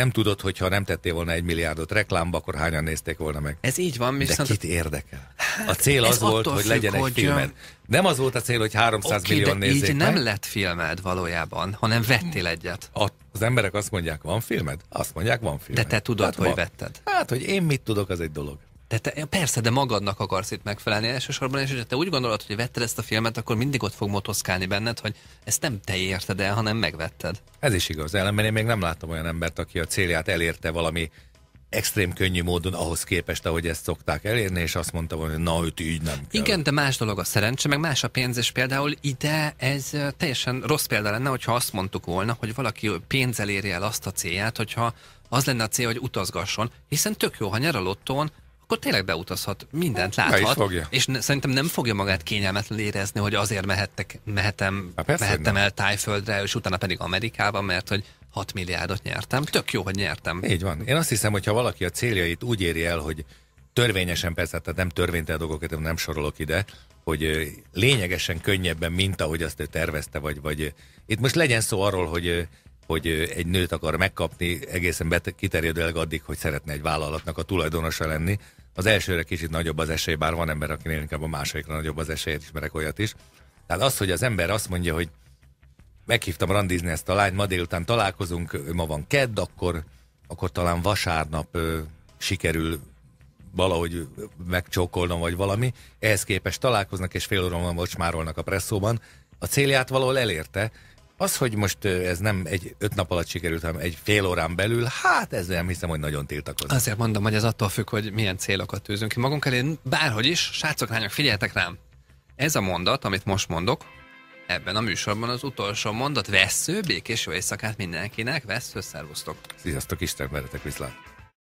nem tudod, hogy ha nem tettél volna egy milliárdot reklámba, akkor hányan nézték volna meg. Ez így van. Viszont... De kit érdekel? Hát, a cél az volt, függ, hogy legyen egy hogy... filmed. Nem az volt a cél, hogy 300 okay, millió nézzék így meg. nem lett filmed valójában, hanem vettél egyet. A, az emberek azt mondják, van filmed? Azt mondják, van filmed. De te tudod, hát, hogy van. vetted. Hát, hogy én mit tudok, az egy dolog de te, persze, de magadnak akarsz itt megfelelni elsősorban, és hogyha te úgy gondolod, hogy vetted ezt a filmet, akkor mindig ott fog motoszkálni benned, hogy ezt nem te érted el, hanem megvetted. Ez is igaz, ellenben én még nem láttam olyan embert, aki a célját elérte valami extrém könnyű módon ahhoz képest, ahogy ezt szokták elérni, és azt mondta volna, hogy na, őt így nem kell. Igen, de más dolog a szerencse, meg más a pénz, és például ide ez teljesen rossz példa lenne, hogyha azt mondtuk volna, hogy valaki pénzzel érje el azt a célját, hogyha az lenne a cél, hogy utazgasson, hiszen tök jó, ha nyer a lottón, akkor tényleg beutazhat, mindent láthat. És ne, szerintem nem fogja magát kényelmetlen érezni, hogy azért mehettek, mehetem, Há, mehettem el Tájföldre, és utána pedig Amerikába, mert hogy 6 milliárdot nyertem. Tök jó, hogy nyertem. Így van. Én azt hiszem, hogy ha valaki a céljait úgy éri el, hogy törvényesen persze, tehát nem törvénytel dolgokat nem sorolok ide, hogy lényegesen könnyebben, mint ahogy azt ő tervezte, vagy, vagy itt most legyen szó arról, hogy hogy egy nőt akar megkapni, egészen kiterjedőleg addig, hogy szeretne egy vállalatnak a tulajdonosa lenni, az elsőre kicsit nagyobb az esély, bár van ember, akinél inkább a másodikra nagyobb az esély, ismerek olyat is. Tehát az, hogy az ember azt mondja, hogy meghívtam randizni ezt a lányt, ma délután találkozunk, ma van kedd, akkor, akkor talán vasárnap ö, sikerül valahogy megcsókolnom, vagy valami. Ehhez képest találkoznak, és fél óra mocsmárolnak a presszóban. A célját valahol elérte, az, hogy most ez nem egy öt nap alatt sikerült, hanem egy fél órán belül, hát ez nem hiszem, hogy nagyon tiltakozom. Azért mondom, hogy ez attól függ, hogy milyen célokat tűzünk ki magunk elé. Bárhogy is, srácok, lányok, figyeljetek rám. Ez a mondat, amit most mondok, ebben a műsorban az utolsó mondat. Vesző, békés jó éjszakát mindenkinek, vesző, szervusztok. Sziasztok, Isten veletek, viszlát.